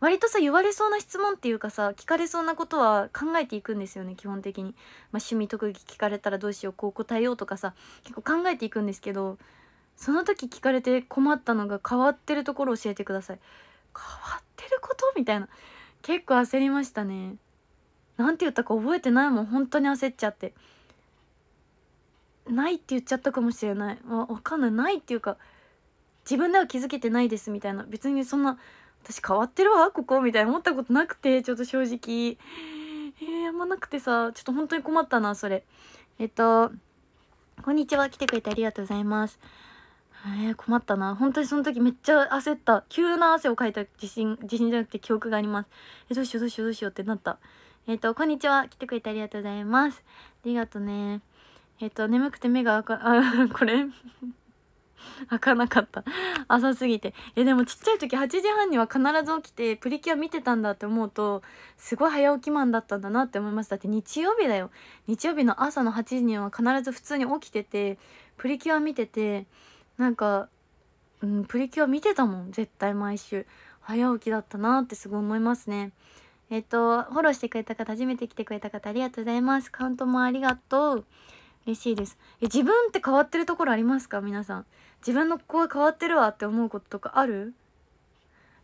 割とさ言われそうな質問っていうかさ聞かれそうなことは考えていくんですよね基本的に、まあ、趣味特技聞かれたらどうしようこう答えようとかさ結構考えていくんですけどその時聞かれて困ったのが変わってるところ教えてください変わってることみたいな結構焦りましたねなんて言ったか覚えてないもん本当に焦っちゃってないって言っちゃったかもしれないわかんないないっていうか自分では気づけてないですみたいな別にそんな私変わってるわここみたいな思ったことなくてちょっと正直えー、あんまなくてさちょっと本当に困ったなそれえっとこんにちは来てくれてありがとうございますえー、困ったな本当にその時めっちゃ焦った急な汗をかいた自信自信じゃなくて記憶がありますえどうしようどうしようどうしようってなったえっ、ー、とこんにちは来てくれてありがとうございますありがとうねえっ、ー、と眠くて目が開赤あ これ開かなかった朝すぎてえでもちっちゃい時8時半には必ず起きてプリキュア見てたんだって思うとすごい早起きマンだったんだなって思いましたって日曜日だよ日曜日の朝の8時には必ず普通に起きててプリキュア見ててなんか、うん、プリキュア見てたもん絶対毎週早起きだったなってすごい思いますねえっとフォローしてくれた方初めて来てくれた方ありがとうございますカウントもありがとう嬉しいですえ自分って変わってるところありますか皆さん自分の子が変わってるわって思うこととかある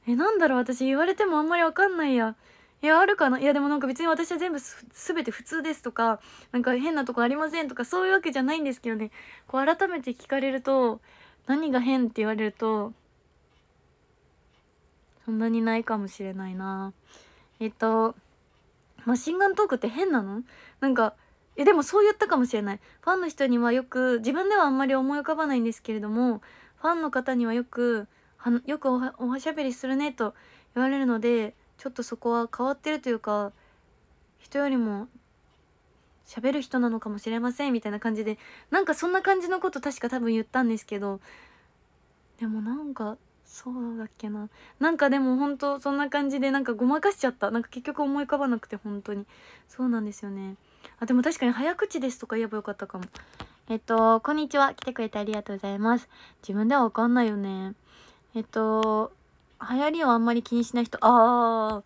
えなんだろう私言われてもあんまりわかんないやいやあるかないやでもなんか別に私は全部す全て普通ですとかなんか変なとこありませんとかそういうわけじゃないんですけどねこう改めて聞かれると何が変って言われるとそんなにないかもしれないなえっとマシンガントークって変なのなんかえでもそう言ったかもしれないファンの人にはよく自分ではあんまり思い浮かばないんですけれどもファンの方にはよくはよくおはおしゃべりするねと言われるのでちょっとそこは変わってるというか人よりも喋る人なのかもしれませんみたいな感じでなんかそんな感じのこと確か多分言ったんですけどでもなんかそうだっけななんかでも本当そんな感じでなんかごまかしちゃったなんか結局思い浮かばなくて本当にそうなんですよねあでも確かに早口ですとか言えばよかったかもえっとこんにちは来てくれてありがとうございます自分ではわかんないよねえっと流行りをあんまり気にしない人ああ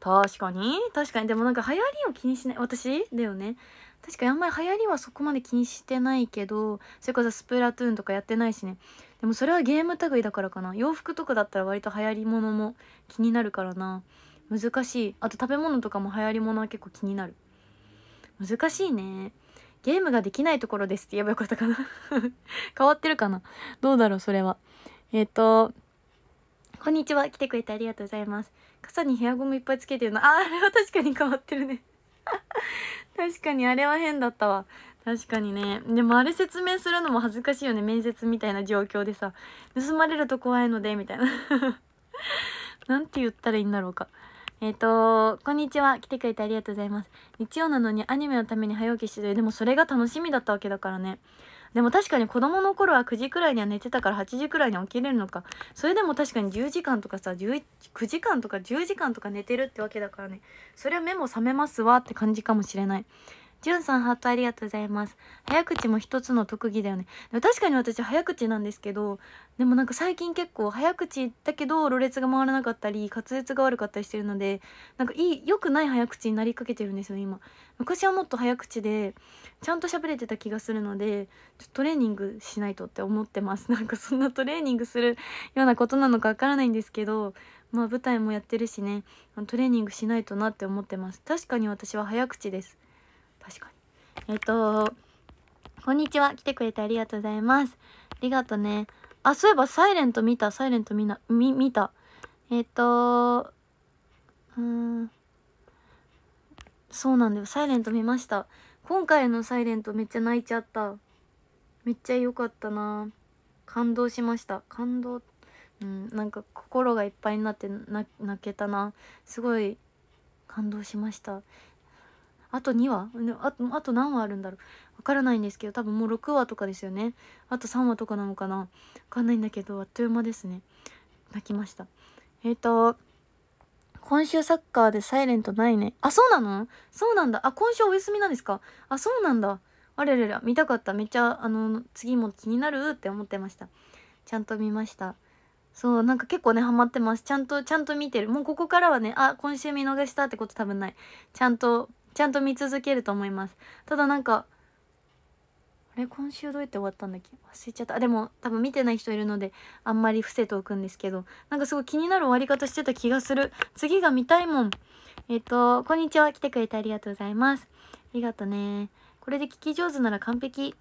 確かに確かにでもなんか流行りを気にしない私だよね確かにあんまり流行りはそこまで気にしてないけどそれこそスプラトゥーンとかやってないしねでもそれはゲーム類だからかな洋服とかだったら割と流行りものも気になるからな難しいあと食べ物とかも流行りものは結構気になる難しいねゲームができないところですって言えばよかったかな 変わってるかなどうだろうそれはえっ、ー、とこんにちは来てくれてありがとうございます傘にヘアゴムいっぱいつけてるのああれは確かに変わってるね 確かにあれは変だったわ確かにねでもあれ説明するのも恥ずかしいよね面接みたいな状況でさ盗まれると怖いのでみたいな なんて言ったらいいんだろうかえっ、ー、とこんにちは来てくれてありがとうございます日曜なのにアニメのために早起きしてでもそれが楽しみだったわけだからねでも確かに子供の頃は9時くらいには寝てたから8時くらいに起きれるのかそれでも確かに10時間とかさ9時間とか10時間とか寝てるってわけだからねそりゃ目も覚めますわって感じかもしれないじゅんさんハートありがとうございます早口も一つの特技だよね確かに私早口なんですけどでもなんか最近結構早口だけどろれつが回らなかったり滑舌が悪かったりしてるのでなんかいい良くない早口になりかけてるんですよ今昔はもっと早口でちゃんと喋れてた気がするのでちょっとトレーニングしないとって思ってます なんかそんなトレーニングするようなことなのかわからないんですけどまあ舞台もやってるしねトレーニングしないとなって思ってます確かに私は早口です確かにえっとこんにちは来てくれてありがとうございますありがとうねあそういえばサイレント見たサイレント見な見見たえっとうんそうなんだよサイレント見ました今回のサイレントめっちゃ泣いちゃっためっちゃ良かったな感動しました感動うんなんか心がいっぱいになって泣けたなすごい感動しましたあと2話ああと何話あるんだろうわからないんですけど多分もう6話とかですよねあと3話とかなのかなわかんないんだけどあっという間ですね泣きましたえっ、ー、と今週サッカーでサイレントないねあそうなのそうなんだあ今週お休みなんですかあそうなんだあれれれ見たかっためっちゃあの次も気になるって思ってましたちゃんと見ましたそうなんか結構ねハマってますちゃんとちゃんと見てるもうここからはねあ今週見逃したってこと多分ないちゃんとちゃんと見続けると思いますただなんかあれ今週どうやって終わったんだっけ忘れちゃったあでも多分見てない人いるのであんまり伏せておくんですけどなんかすごい気になる終わり方してた気がする次が見たいもんえっ、ー、とこんにちは来てくれてありがとうございますありがとねこれで聞き上手なら完璧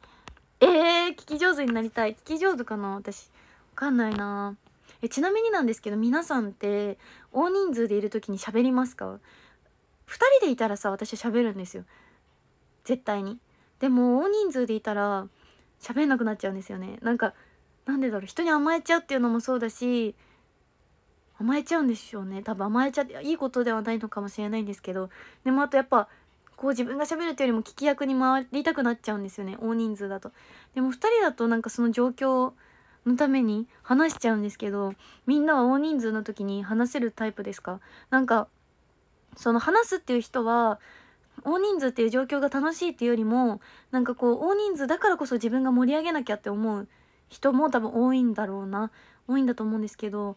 えー、聞き上手になりたい聞き上手かな私わかんないなえちなみになんですけど皆さんって大人数でいる時に喋りますか2人でいたらさ私喋るんですよ絶対にでも大人数でいたら喋んなくなっちゃうんですよねなんかなんでだろう人に甘えちゃうっていうのもそうだし甘えちゃうんでしょうね多分甘えちゃっていいことではないのかもしれないんですけどでもあとやっぱこう自分が喋るというよりも聞き役に回りたくなっちゃうんですよね大人数だと。でも2人だとなんかその状況のために話しちゃうんですけどみんなは大人数の時に話せるタイプですかなんかその話すっていう人は大人数っていう状況が楽しいっていうよりもなんかこう大人数だからこそ自分が盛り上げなきゃって思う人も多分多いんだろうな多いんだと思うんですけど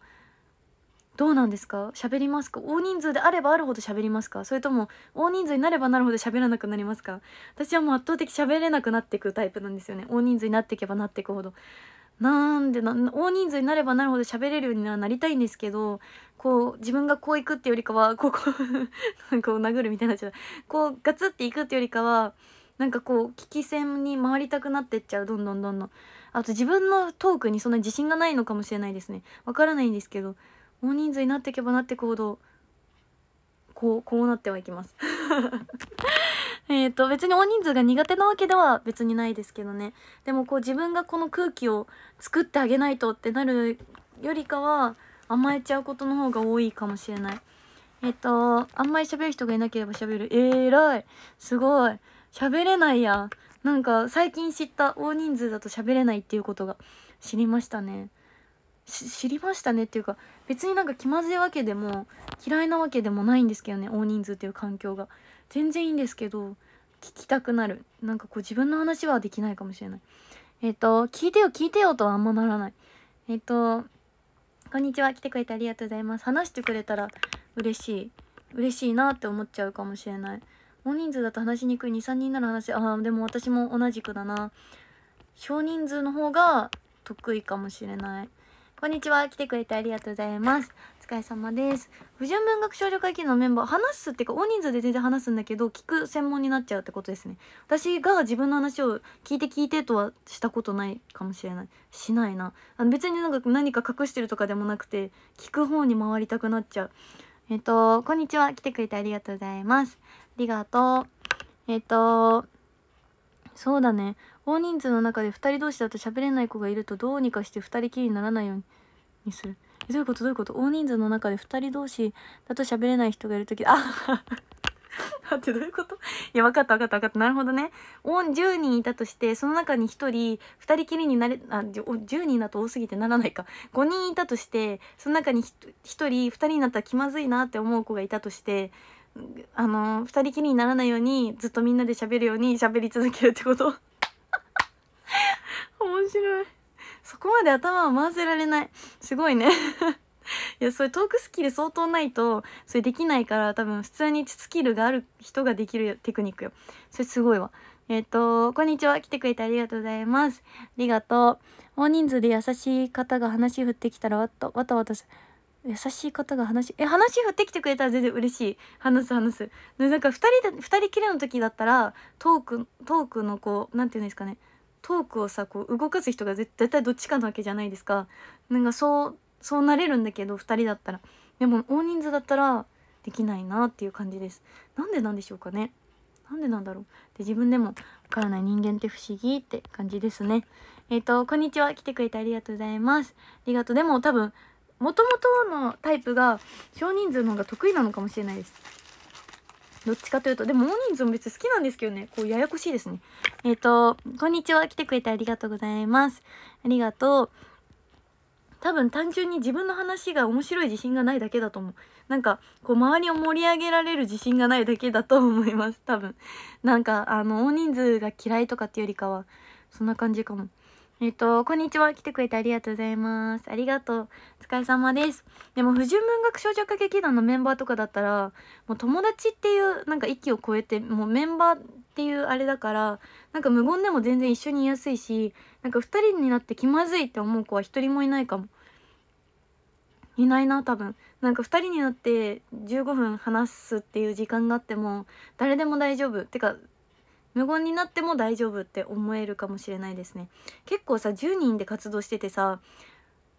どうなんですか喋りますか大人数であればあるほど喋りますかそれとも大人数になればなるほど喋らなくなりますか私はもう圧倒的喋れなくなっていくタイプなんですよね大人数になっていけばなっていくほどなんで大人数になればなるほど喋れるようにはなりたいんですけどこう自分がこういくってよりかはこうこう こう殴るみたいになっちゃうこうガツっていくってよりかはなんかこう危機戦に回りたくなってっちゃうどんどんどんどんあと自分のトークにそんな自信がないのかもしれないですねわからないんですけど大人数になっていけばなっていくほどこうこうなってはいきますえっと、別に大人数が苦手なわけでは別にないですけどね。でもこう自分がこの空気を作ってあげないとってなるよりかは甘えちゃうことの方が多いかもしれない。えっ、ー、と、あんまり喋る人がいなければ喋る。えー、らい。すごい。喋れないや。なんか最近知った大人数だと喋れないっていうことが知りましたね。知りましたねっていうか別になんか気まずいわけでも嫌いなわけでもないんですけどね大人数っていう環境が。全然いいんですけど聞きたくなるなんかこう自分の話はできないかもしれないえっ、ー、と聞いてよ聞いてよとはあんまならないえっ、ー、とこんにちは来てくれてありがとうございます話してくれたら嬉しい嬉しいなって思っちゃうかもしれない大人数だと話しにくい23人なら話ああでも私も同じくだな少人数の方が得意かもしれないこんにちは来てくれてありがとうございます疲れ様です不純文学少女会議のメンバー話すっていうか大人数で全然話すんだけど聞く専門になっちゃうってことですね私が自分の話を聞いて聞いてとはしたことないかもしれないしないなあの別になんか何か隠してるとかでもなくて聞く方に回りたくなっちゃうえっ、とこんにちは来てくれてありがとうございますありがとうえっ、とそうだね大人数の中で2人同士だと喋れない子がいるとどうにかして2人きりにならないようにするどういうことどういうこと大人数の中で2人同士だと喋れない人がいる時あ待ってどういうこといや分かった分かった分かったなるほどね10人いたとしてその中に1人2人きりになれあ10人だと多すぎてならないか5人いたとしてその中に 1, 人2人になったら気まずいなって思う子がいたとしてあのー、2人きりにならないようにずっとみんなで喋るように喋り続けるってこと 面白い。そこまで頭を回せられない。すごいね いや、それトークスキル相当ないと、それできないから多分普通にスキルがある人ができるテクニックよ。それすごいわ。えっ、ー、と、こんにちは。来てくれてありがとうございます。ありがとう。大人数で優しい方が話振ってきたらわっと、わたわたす。優しい方が話、え、話振ってきてくれたら全然嬉しい。話す話す。で、なんか2人で、2人きりの時だったら、トーク、トークのこう、何て言うんですかね。トークをさこう動かす人が絶対どっちかなわけじゃないですかなんかそうそうなれるんだけど2人だったらでも大人数だったらできないなっていう感じですなんでなんでしょうかねなんでなんだろうで自分でもわからない人間って不思議って感じですねえっ、ー、とこんにちは来てくれてありがとうございますありがとうでも多分もともとのタイプが少人数の方が得意なのかもしれないですどっちかというと、でも大人数も別に好きなんですけどね、こうややこしいですね。えっ、ー、と、こんにちは、来てくれてありがとうございます。ありがとう。多分単純に自分の話が面白い自信がないだけだと思う。なんか、こう周りを盛り上げられる自信がないだけだと思います、多分。なんか、あの、大人数が嫌いとかっていうよりかは、そんな感じかも。えっ、と、こんにちは。来てくれてありがとうございます。ありがとう。お疲れ様です。でも、不純文学少女歌劇団のメンバーとかだったら、もう友達っていう、なんか息を超えて、もうメンバーっていうあれだから、なんか無言でも全然一緒にいやすいし、なんか二人になって気まずいって思う子は一人もいないかも。いないな、多分。なんか二人になって15分話すっていう時間があっても、誰でも大丈夫。てか、無言になっても大丈夫って思えるかもしれないですね結構さ10人で活動しててさ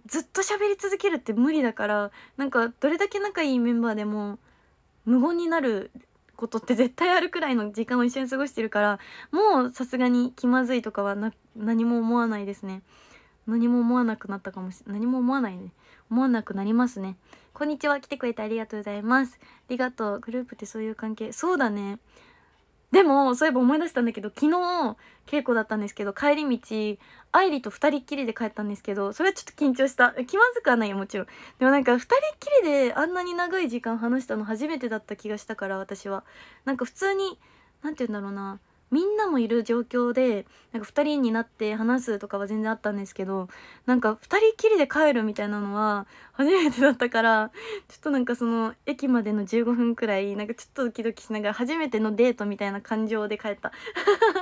ずっと喋り続けるって無理だからなんかどれだけ仲いいメンバーでも無言になることって絶対あるくらいの時間を一緒に過ごしてるからもうさすがに気まずいとかはな何も思わないですね何も思わなくなったかもし何も思わないね思わなくなりますねこんにちは来てくれてありがとうございますありがとうグループってそういう関係そうだねでもそういえば思い出したんだけど昨日稽古だったんですけど帰り道愛梨と2人っきりで帰ったんですけどそれはちょっと緊張した気まずくはないよもちろんでもなんか2人っきりであんなに長い時間話したの初めてだった気がしたから私はなんか普通に何て言うんだろうなみんなもいる状況でなんか2人になって話すとかは全然あったんですけどなんか2人きりで帰るみたいなのは初めてだったからちょっとなんかその駅までの15分くらいなんかちょっとドキドキしながら初めてのデートみたいな感情で帰った。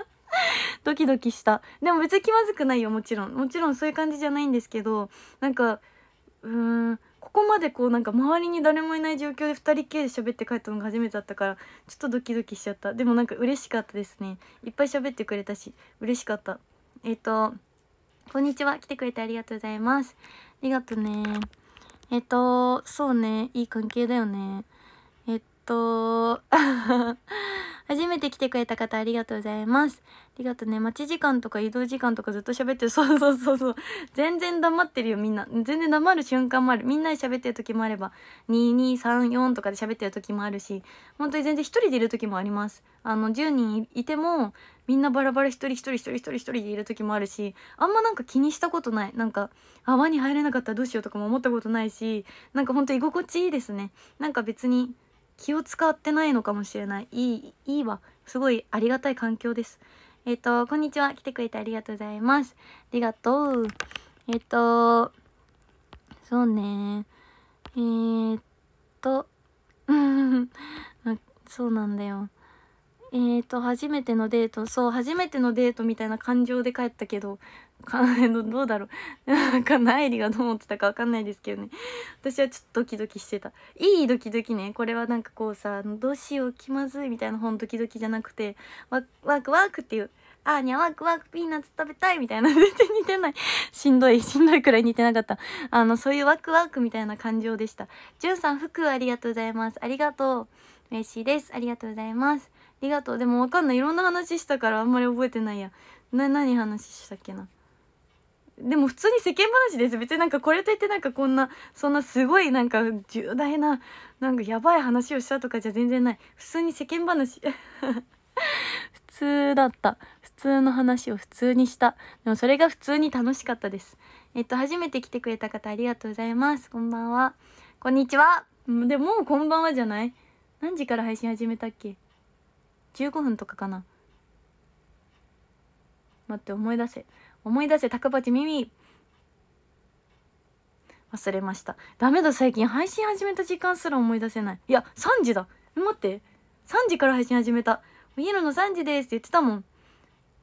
ドキドキしたでも別に気まずくないよもちろんもちろんそういう感じじゃないんですけどなんかうーんここまでこうなんか周りに誰もいない状況で2人きりで喋って帰ったのが初めてだったからちょっとドキドキしちゃったでもなんか嬉しかったですねいっぱい喋ってくれたし嬉しかったえっ、ー、とこんにちは来てくれてありがとうございますありがとうねえっ、ー、とそうねいい関係だよねとう。初めて来てくれた方ありがとうございます。ありがとうね。待ち時間とか移動時間とかずっと喋ってる。そうそうそうそう。全然黙ってるよ、みんな。全然黙る瞬間もある。みんなで喋ってる時もあれば、2234とかで喋ってる時もあるし、本当に全然一人でいる時もあります。あの、10人いても、みんなバラバラ一人一人一人一人一人でいる時もあるし、あんまなんか気にしたことない。なんか、あ、輪に入れなかったらどうしようとかも思ったことないし、なんか本当居心地いいですね。なんか別に、気を使ってないのかもしれないいいいいわすごいありがたい環境ですえっ、ー、とこんにちは来てくれてありがとうございますありがとうえっ、ー、とそうねえー、っと そうなんだよえっ、ー、と初めてのデートそう初めてのデートみたいな感情で帰ったけどどうだろう なんかなえりがどう思ってたかわかんないですけどね私はちょっとドキドキしてたいいドキドキねこれはなんかこうさどうしよう気まずいみたいな本ドキドキじゃなくてワークワークっていうあーにゃワークワークピーナッツ食べたいみたいな全然似てないしんどいしんどいくらい似てなかったあのそういうワクワクみたいな感情でしたじゅんさん服ありがとうございますありがとう嬉しいですありがとうございますありがとうでもわかんないいろんな話したからあんまり覚えてないやな何話したっけなでも普通に世間話です別になんかこれといってなんかこんなそんなすごいなんか重大ななんかやばい話をしたとかじゃ全然ない普通に世間話 普通だった普通の話を普通にしたでもそれが普通に楽しかったですえっと初めて来てくれた方ありがとうございますこんばんはこんにちはでもうこんばんはじゃない何時から配信始めたっけ15分とかかな待って思い出せ思い出せ高鉢耳忘れましたダメだ最近配信始めた時間すら思い出せないいや3時だ待って3時から配信始めたお昼の3時ですって言ってたもん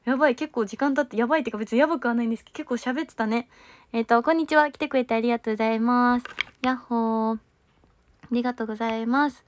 やばい結構時間経ってやばいってか別にやばくはないんですけど結構喋ってたねえっ、ー、とこんにちは来てくれてありがとうございますやっほーありがとうございます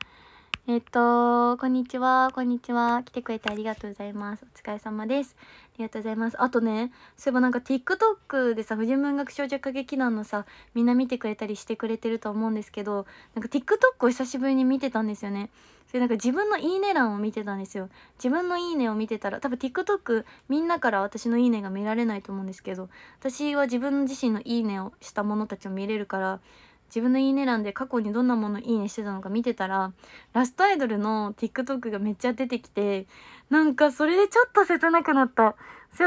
えっ、と、こんにちは、こんにちは。来てくれてありがとうございます。お疲れ様です。ありがとうございます。あとね、そういえばなんか TikTok でさ、藤文学少女歌劇団のさ、みんな見てくれたりしてくれてると思うんですけど、なんか TikTok を久しぶりに見てたんですよね。それなんか自分のいいね欄を見てたんですよ。自分のいいねを見てたら、多分 TikTok みんなから私のいいねが見られないと思うんですけど、私は自分自身のいいねをした者たちを見れるから、自分のいいね欄で過去にどんなものいいねしてたのか見てたらラストアイドルの TikTok がめっちゃ出てきてなんかそれでちょっと切なくなった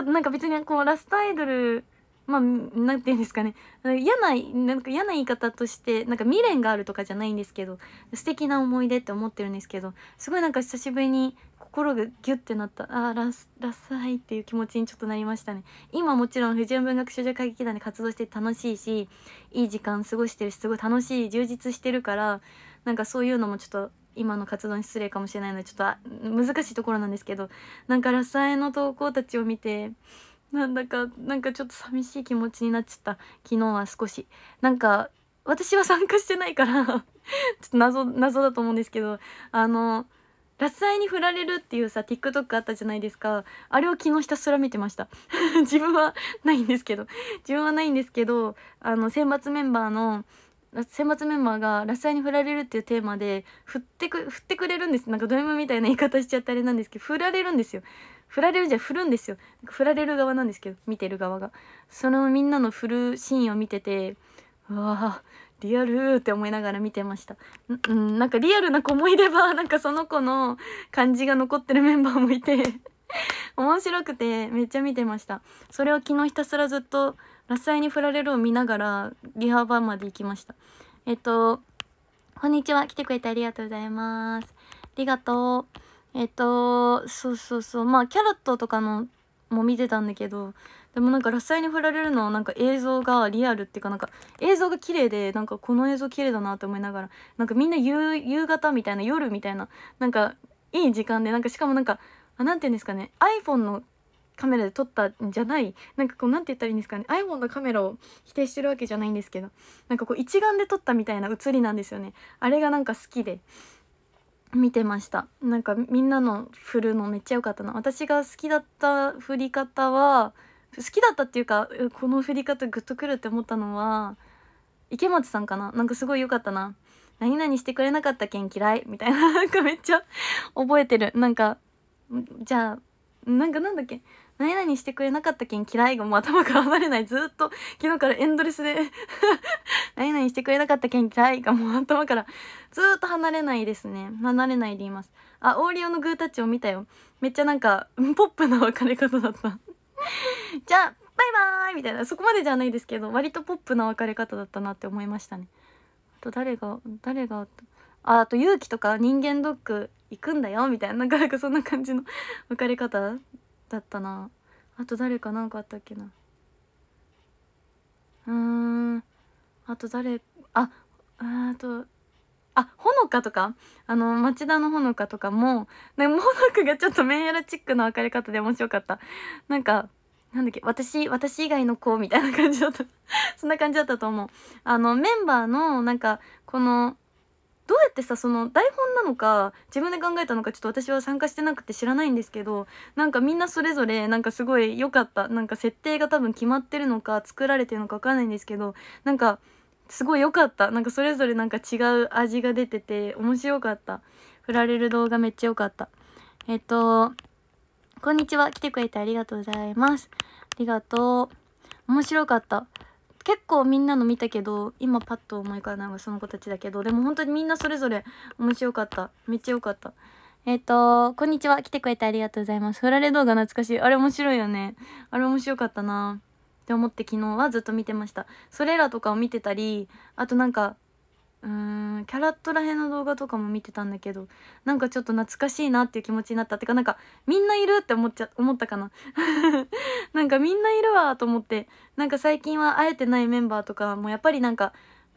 なんか別にこうラストアイドルまあ、なんて言うんですかね。嫌な、なんか嫌な言い方として、なんか未練があるとかじゃないんですけど、素敵な思い出って思ってるんですけど、すごいなんか久しぶりに心がギュッてなった、ああ、ラス、ラスイっていう気持ちにちょっとなりましたね。今もちろん、不純文学少女歌劇団で活動して楽しいし、いい時間過ごしてるし、すごい楽しい、充実してるから、なんかそういうのもちょっと、今の活動に失礼かもしれないので、ちょっと難しいところなんですけど、なんかラスイの投稿たちを見て、なんだかなんかちょっと寂しい気持ちになっちゃった昨日は少しなんか私は参加してないからちょっと謎謎だと思うんですけどあの「ラスイに振られる」っていうさ TikTok あったじゃないですかあれを昨日ひたすら見てました 自分はないんですけど自分はないんですけどあの選抜メンバーの選抜メンバーが「ラス愛に振られる」っていうテーマで振ってく振ってくれるんですなんかド M みたいな言い方しちゃってあれなんですけど振られるんですよ振られるじゃ振るんですよ振られる側なんですけど見てる側がそのみんなの振るシーンを見ててうわリアルって思いながら見てましたうん、なんかリアルな子もいればなんかその子の感じが残ってるメンバーもいて面白くてめっちゃ見てましたそれを昨日ひたすらずっと獺祭に振られるを見ながらリハーバーまで行きましたえっとこんにちは来てくれてありがとうございますありがとうえっとそうそうそうまあキャロットとかのも見てたんだけどでもなんか「獺祭に振られる」のなんか映像がリアルっていうかなんか映像が綺麗でなんかこの映像綺麗だなって思いながらなんかみんな夕方みたいな夜みたいななんかいい時間でなんかしかもなんかあなて言うんですかね iPhone のカメラで撮ったんじゃないなんかこう何て言ったらいいんですかね iPhone のカメラを否定してるわけじゃないんですけどなんかこう一眼で撮ったみたいな写りなんですよねあれがなんか好きで見てましたなんかみんなの振るのめっちゃ良かったな私が好きだった振り方は好きだったっていうかこの振り方グッとくるって思ったのは池松さんかななんかすごい良かったな何々してくれなかったけん嫌いみたいななんかめっちゃ覚えてるなんかじゃあなんかなんだっけ何々してくれなかったけん嫌いがもう頭から離れないずっと昨日からエンドレスで 何々してくれなかったけん嫌いがもう頭からずっと離れないですね離れないでいますあオーリオのグータッチを見たよめっちゃなんかポップな別れ方だった じゃあバイバーイみたいなそこまでじゃないですけど割とポップな別れ方だったなって思いましたねあと誰が誰がああと勇気とか人間ドック行くんだよみたいななんかそんな感じの別れ方だったなあと誰か何かあったっけなうんあと誰ああとあほのかとかあの町田のほのかとかもでもほのかがちょっとメンヘラチックの明る方で面白かったなんかなんだっけ私私以外の子みたいな感じだったそんな感じだったと思うあのメンバーのなんかこのどうやってさその台本なのか自分で考えたのかちょっと私は参加してなくて知らないんですけどなんかみんなそれぞれなんかすごい良かったなんか設定が多分決まってるのか作られてるのか分かんないんですけどなんかすごい良かったなんかそれぞれなんか違う味が出てて面白かった振られる動画めっちゃ良かったえっとこんにちは来てくれてありがとうございますありがとう面白かった結構みんなの見たけど今パッと思い浮かんだのがその子たちだけどでも本当にみんなそれぞれ面白かっためっちゃ良かったえっ、ー、とこんにちは来てくれてありがとうございますフられ動画懐かしいあれ面白いよねあれ面白かったなって思って昨日はずっと見てましたそれらとかを見てたりあとなんかうんキャラットらへんの動画とかも見てたんだけどなんかちょっと懐かしいなっていう気持ちになったってかなんかみんないるって思っちゃ思ったかな なんかみんないるわと思ってなんか最近は会えてないメンバーとかもやっぱりなんか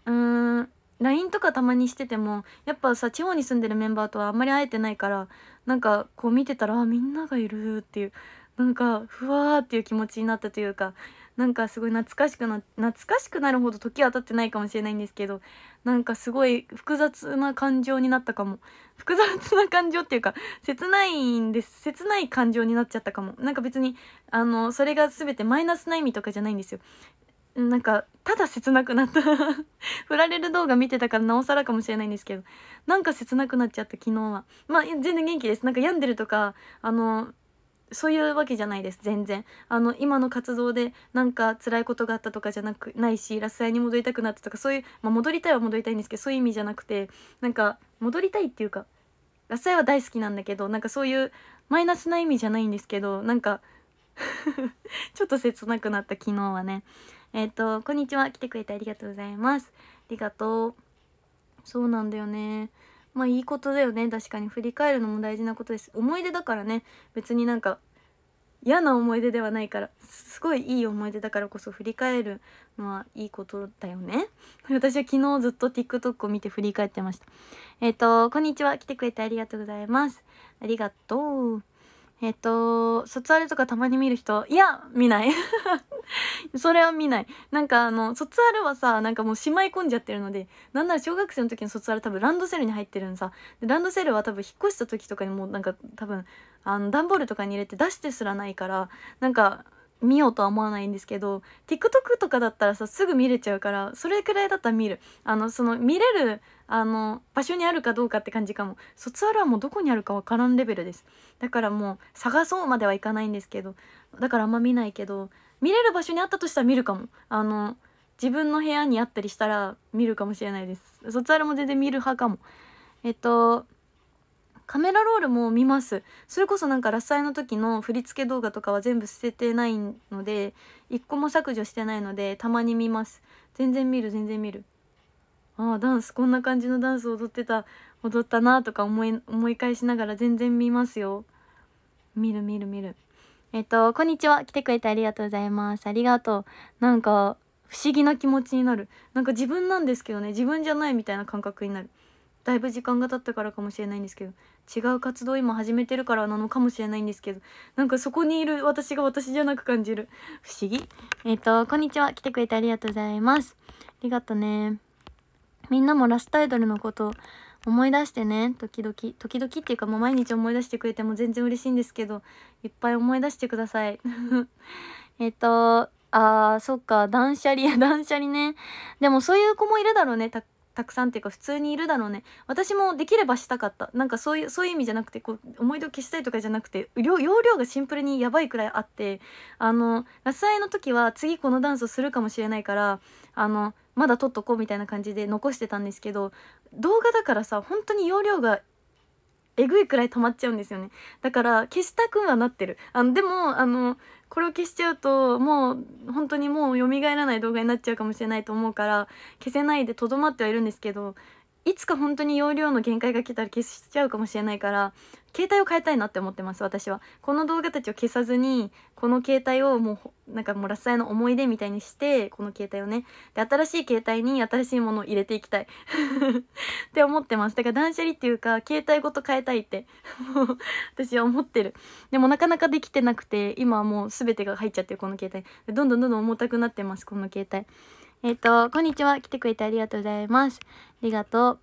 うーん LINE とかたまにしててもやっぱさ地方に住んでるメンバーとはあんまり会えてないからなんかこう見てたらあみんながいるっていうなんかふわーっていう気持ちになったというかなんかすごい懐かしくな懐かしくなるほど時は経ってないかもしれないんですけどなんかすごい複雑な感情になったかも複雑な感情っていうか切ないんです切ない感情になっちゃったかもなんか別にあのそれが全てマイナスな意味とかじゃないんですよなんかただ切なくなった 振られる動画見てたからなおさらかもしれないんですけどなんか切なくなっちゃった昨日はまあ全然元気ですなんか病んでるとかあのそういうわけじゃないです全然あの今の活動でなんか辛いことがあったとかじゃなくないしラスアイに戻りたくなったとかそういう、まあ、戻りたいは戻りたいんですけどそういう意味じゃなくてなんか戻りたいっていうかラスアイは大好きなんだけどなんかそういうマイナスな意味じゃないんですけどなんか ちょっと切なくなった昨日はねえっ、ー、とこんにちは来てくれてありがとうございますありがとうそうなんだよねまあいいことだよね確かに振り返るのも大事なことです思い出だからね別になんか嫌な思い出ではないからすごいいい思い出だからこそ振り返るのはいいことだよね私は昨日ずっと TikTok を見て振り返ってましたえっ、ー、とこんにちは来てくれてありがとうございますありがとうえっ、と、卒アルとかたまに見る人、いや、見ない。それは見ない。なんかあの、卒アルはさ、なんかもうしまい込んじゃってるので、なんなら小学生の時の卒アル多分ランドセルに入ってるんさ。ランドセルは多分引っ越した時とかにもうなんか多分、あの、段ボールとかに入れて出してすらないから、なんか、見ようとは思わないんですけど TikTok とかだったらさすぐ見れちゃうからそれくらいだったら見るあのその見れるあの場所にあるかどうかって感じかも卒アルはもうどこにあるかわからんレベルですだからもう探そうまではいかないんですけどだからあんま見ないけど見れる場所にあったとしたら見るかもあの自分の部屋にあったりしたら見るかもしれないです卒アルも全然見る派かもえっとカメラロールも見ますそれこそなんか「ラッサイ」の時の振り付け動画とかは全部捨ててないので一個も削除してないのでたまに見ます全然見る全然見るああダンスこんな感じのダンス踊ってた踊ったなとか思い思い返しながら全然見ますよ見る見る見るえっとこんにちは来てくれてありがとうございますありがとうなんか不思議な気持ちになるなんか自分なんですけどね自分じゃないみたいな感覚になるだいぶ時間が経ったからかもしれないんですけど違う活動今始めてるからなのかもしれないんですけどなんかそこにいる私が私じゃなく感じる不思議えっ、ー、とこんにちは来てくれてありがとうございますありがとねみんなもラストアイドルのこと思い出してね時々時々っていうかもう毎日思い出してくれても全然嬉しいんですけどいっぱい思い出してください えっとあーそっか断捨離や断捨離ねでもそういう子もいるだろうねたたくさんっていうか普通にいるだろうね私もできればしたかったなんかそういうそういう意味じゃなくてこう思い出を消したいとかじゃなくて容量がシンプルにやばいくらいあってあのラスアイの時は次このダンスをするかもしれないからあのまだ撮っとこうみたいな感じで残してたんですけど動画だからさ本当に容量がえぐいくらい溜まっちゃうんですよねだから消したくはなってるあのでもあのこれを消しちゃうともう本当にもう蘇らない動画になっちゃうかもしれないと思うから消せないでとどまってはいるんですけどいつか本当に容量の限界が来たら消しちゃうかもしれないから携帯を変えたいなって思ってます私はこの動画たちを消さずにこの携帯をもうなんかもうラスの思い出みたいにしてこの携帯をねで新しい携帯に新しいものを入れていきたい って思ってますだから断捨離っていうか携帯ごと変えたいって 私は思ってるでもなかなかできてなくて今はもう全てが入っちゃってるこの携帯どんどんどんどん重たくなってますこの携帯えっ、ー、とこんにちは来てくれてありがとうございますありがとう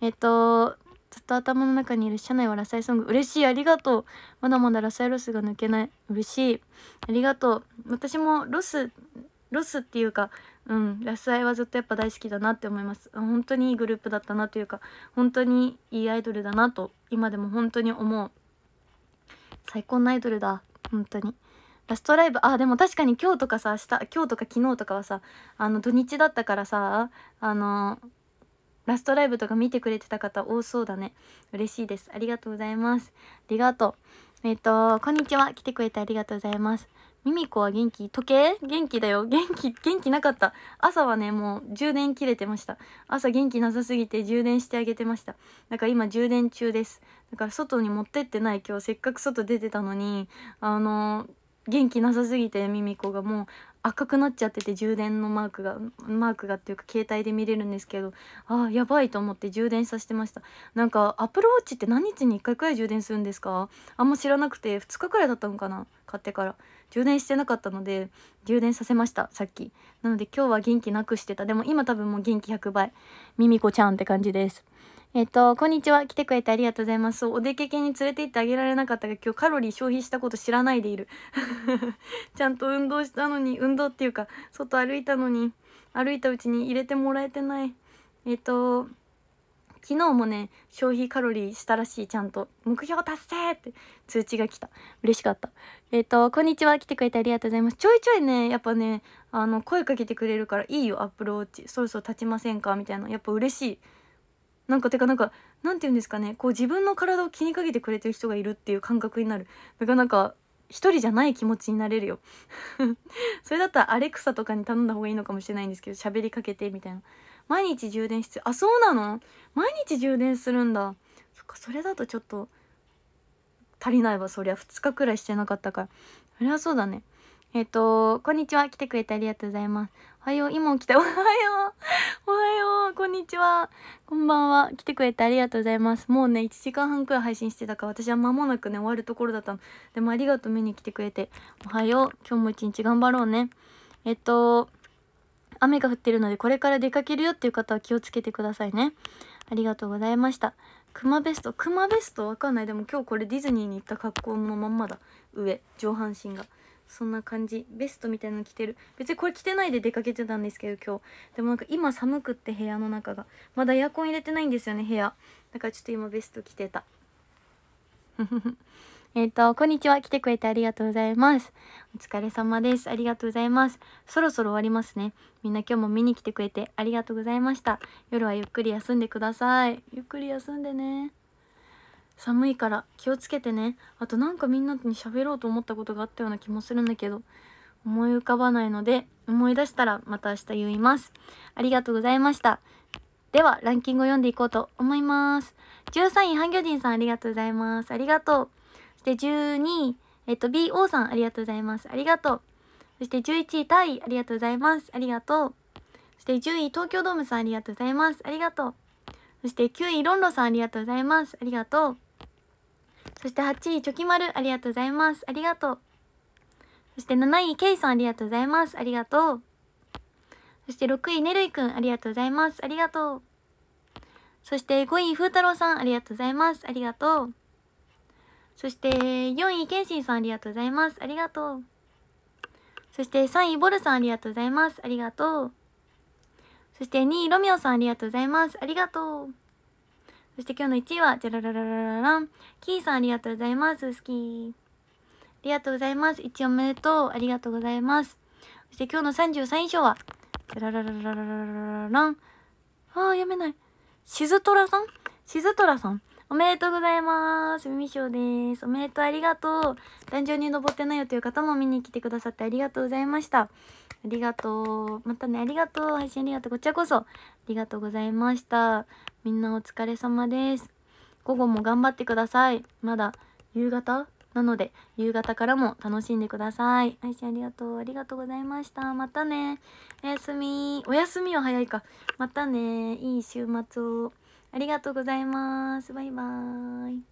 えっ、ー、とずっと頭の中にいる社内はラサイソング嬉しいありがとうまだまだラサイロスが抜けない嬉しいありがとう私もロスロスっていうかうんラスアイはずっとやっぱ大好きだなって思います本当にいいグループだったなというか本当にいいアイドルだなと今でも本当に思う最高のアイドルだ本当にラストライブあでも確かに今日とかさ明日今日とか昨日とかはさあの土日だったからさあのラストライブとか見てくれてた方多そうだね。嬉しいです。ありがとうございます。ありがとう。えっ、ー、と、こんにちは。来てくれてありがとうございます。ミミコは元気時計元気だよ。元気、元気なかった。朝はね、もう充電切れてました。朝元気なさすぎて充電してあげてました。だから今充電中です。だから外に持ってってない今日せっかく外出てたのに、あのー元気なさすぎてミミコがもう赤くなっちゃってて充電のマークがマークがっていうか携帯で見れるんですけどあーやばいと思って充電させてましたなんかアップルウォッチって何日に1回くらい充電するんですかあんま知らなくて2日くらいだったのかな買ってから充電してなかったので充電させましたさっきなので今日は元気なくしてたでも今多分もう元気100倍ミミコちゃんって感じですえっ、と、こんにちは。来てくれてありがとうございます。お出かけに連れて行ってあげられなかったが、今日カロリー消費したこと知らないでいる。ちゃんと運動したのに、運動っていうか、外歩いたのに、歩いたうちに入れてもらえてない。えっ、と、昨日もね消費カロリーしたらしいちゃんと目標達成って通知が来た嬉しかったえっ、とこんにちは来てくれてありがとうございますちょいちょいねやっぱねあの声かけてくれるからいいよアップルウォッチそろそろ立ちませんかみたいなやっぱ嬉しいなんかてかなんかなんて言うんですかねこう自分の体を気にかけてくれてる人がいるっていう感覚になるなかなか一人じゃない気持ちになれるよ それだったらアレクサとかに頼んだ方がいいのかもしれないんですけど喋りかけてみたいな毎日充電してあそうなの毎日充電するんだそっかそれだとちょっと足りないわそりゃ2日くらいしてなかったからそりゃそうだねえっ、ー、とこんにちは来てくれてありがとうございますはよう、今来た。おはよう。おはよう。こんにちは。こんばんは。来てくれてありがとうございます。もうね、1時間半くらい配信してたから、私は間もなくね、終わるところだったの。でもありがとう、見に来てくれて。おはよう。今日も一日頑張ろうね。えっと、雨が降ってるので、これから出かけるよっていう方は気をつけてくださいね。ありがとうございました。熊ベスト。熊ベストわかんない。でも今日これディズニーに行った格好のまんまだ。上、上半身が。そんな感じベストみたいなの着てる別にこれ着てないで出かけてたんですけど今日でもなんか今寒くって部屋の中がまだエアコン入れてないんですよね部屋だからちょっと今ベスト着てた えっと、こんにちは。来てくれてありがとうございます。お疲れ様です。ありがとうございます。そろそろ終わりますね。みんな今日も見に来てくれてありがとうございました。夜はゆっくり休んでください。ゆっくり休んでね。寒いから気をつけてねあとなんかみんなに喋ろうと思ったことがあったような気もするんだけど思い浮かばないので思い出したらまた明日言いますありがとうございましたではランキングを読んでいこうと思います13位ハンギョジンさんありがとうございますありがとうそして12位えっと BO さんありがとうございますありがとうそして11位タイありがとうございますありがとうそして10位東京ドームさんありがとうございますありがとうそして9位ロンロさんありがとうございますありがとうそして8位、チョキマル、ありがとうございます。ありがとう。そして7位、ケイさん、ありがとうございます。ありがとう。そして6位、ねるいくん、ありがとうございます。ありがとう。そして5位、風太郎さん、ありがとうございます。ありがとう。そして4位、ケンシンさん、ありがとうございます。ありがとう。そして3位、ボルさん、ありがとうございます。ありがとう。そして2位、ロミオさん、ありがとうございます。ありがとう。そして今日の1位は、じゃららららららん。キーさんありがとうございます。好き。ありがとうございます。1位おめでとう。ありがとうございます。そして今日の33位賞は、じゃららららららららん。あー、読めない。しずとらさんしずとらさん。おめでとうございます。みしょうです。おめでとう、ありがとう。壇上に登ってないよという方も見に来てくださってありがとうございました。ありがとう。またね、ありがとう。配信ありがとう。こちらこそ。ありがとうございました。みんなお疲れ様です午後も頑張ってくださいまだ夕方なので夕方からも楽しんでください愛知ありがとうありがとうございましたまたねおやすみおやすみは早いかまたねいい週末をありがとうございますバイバーイ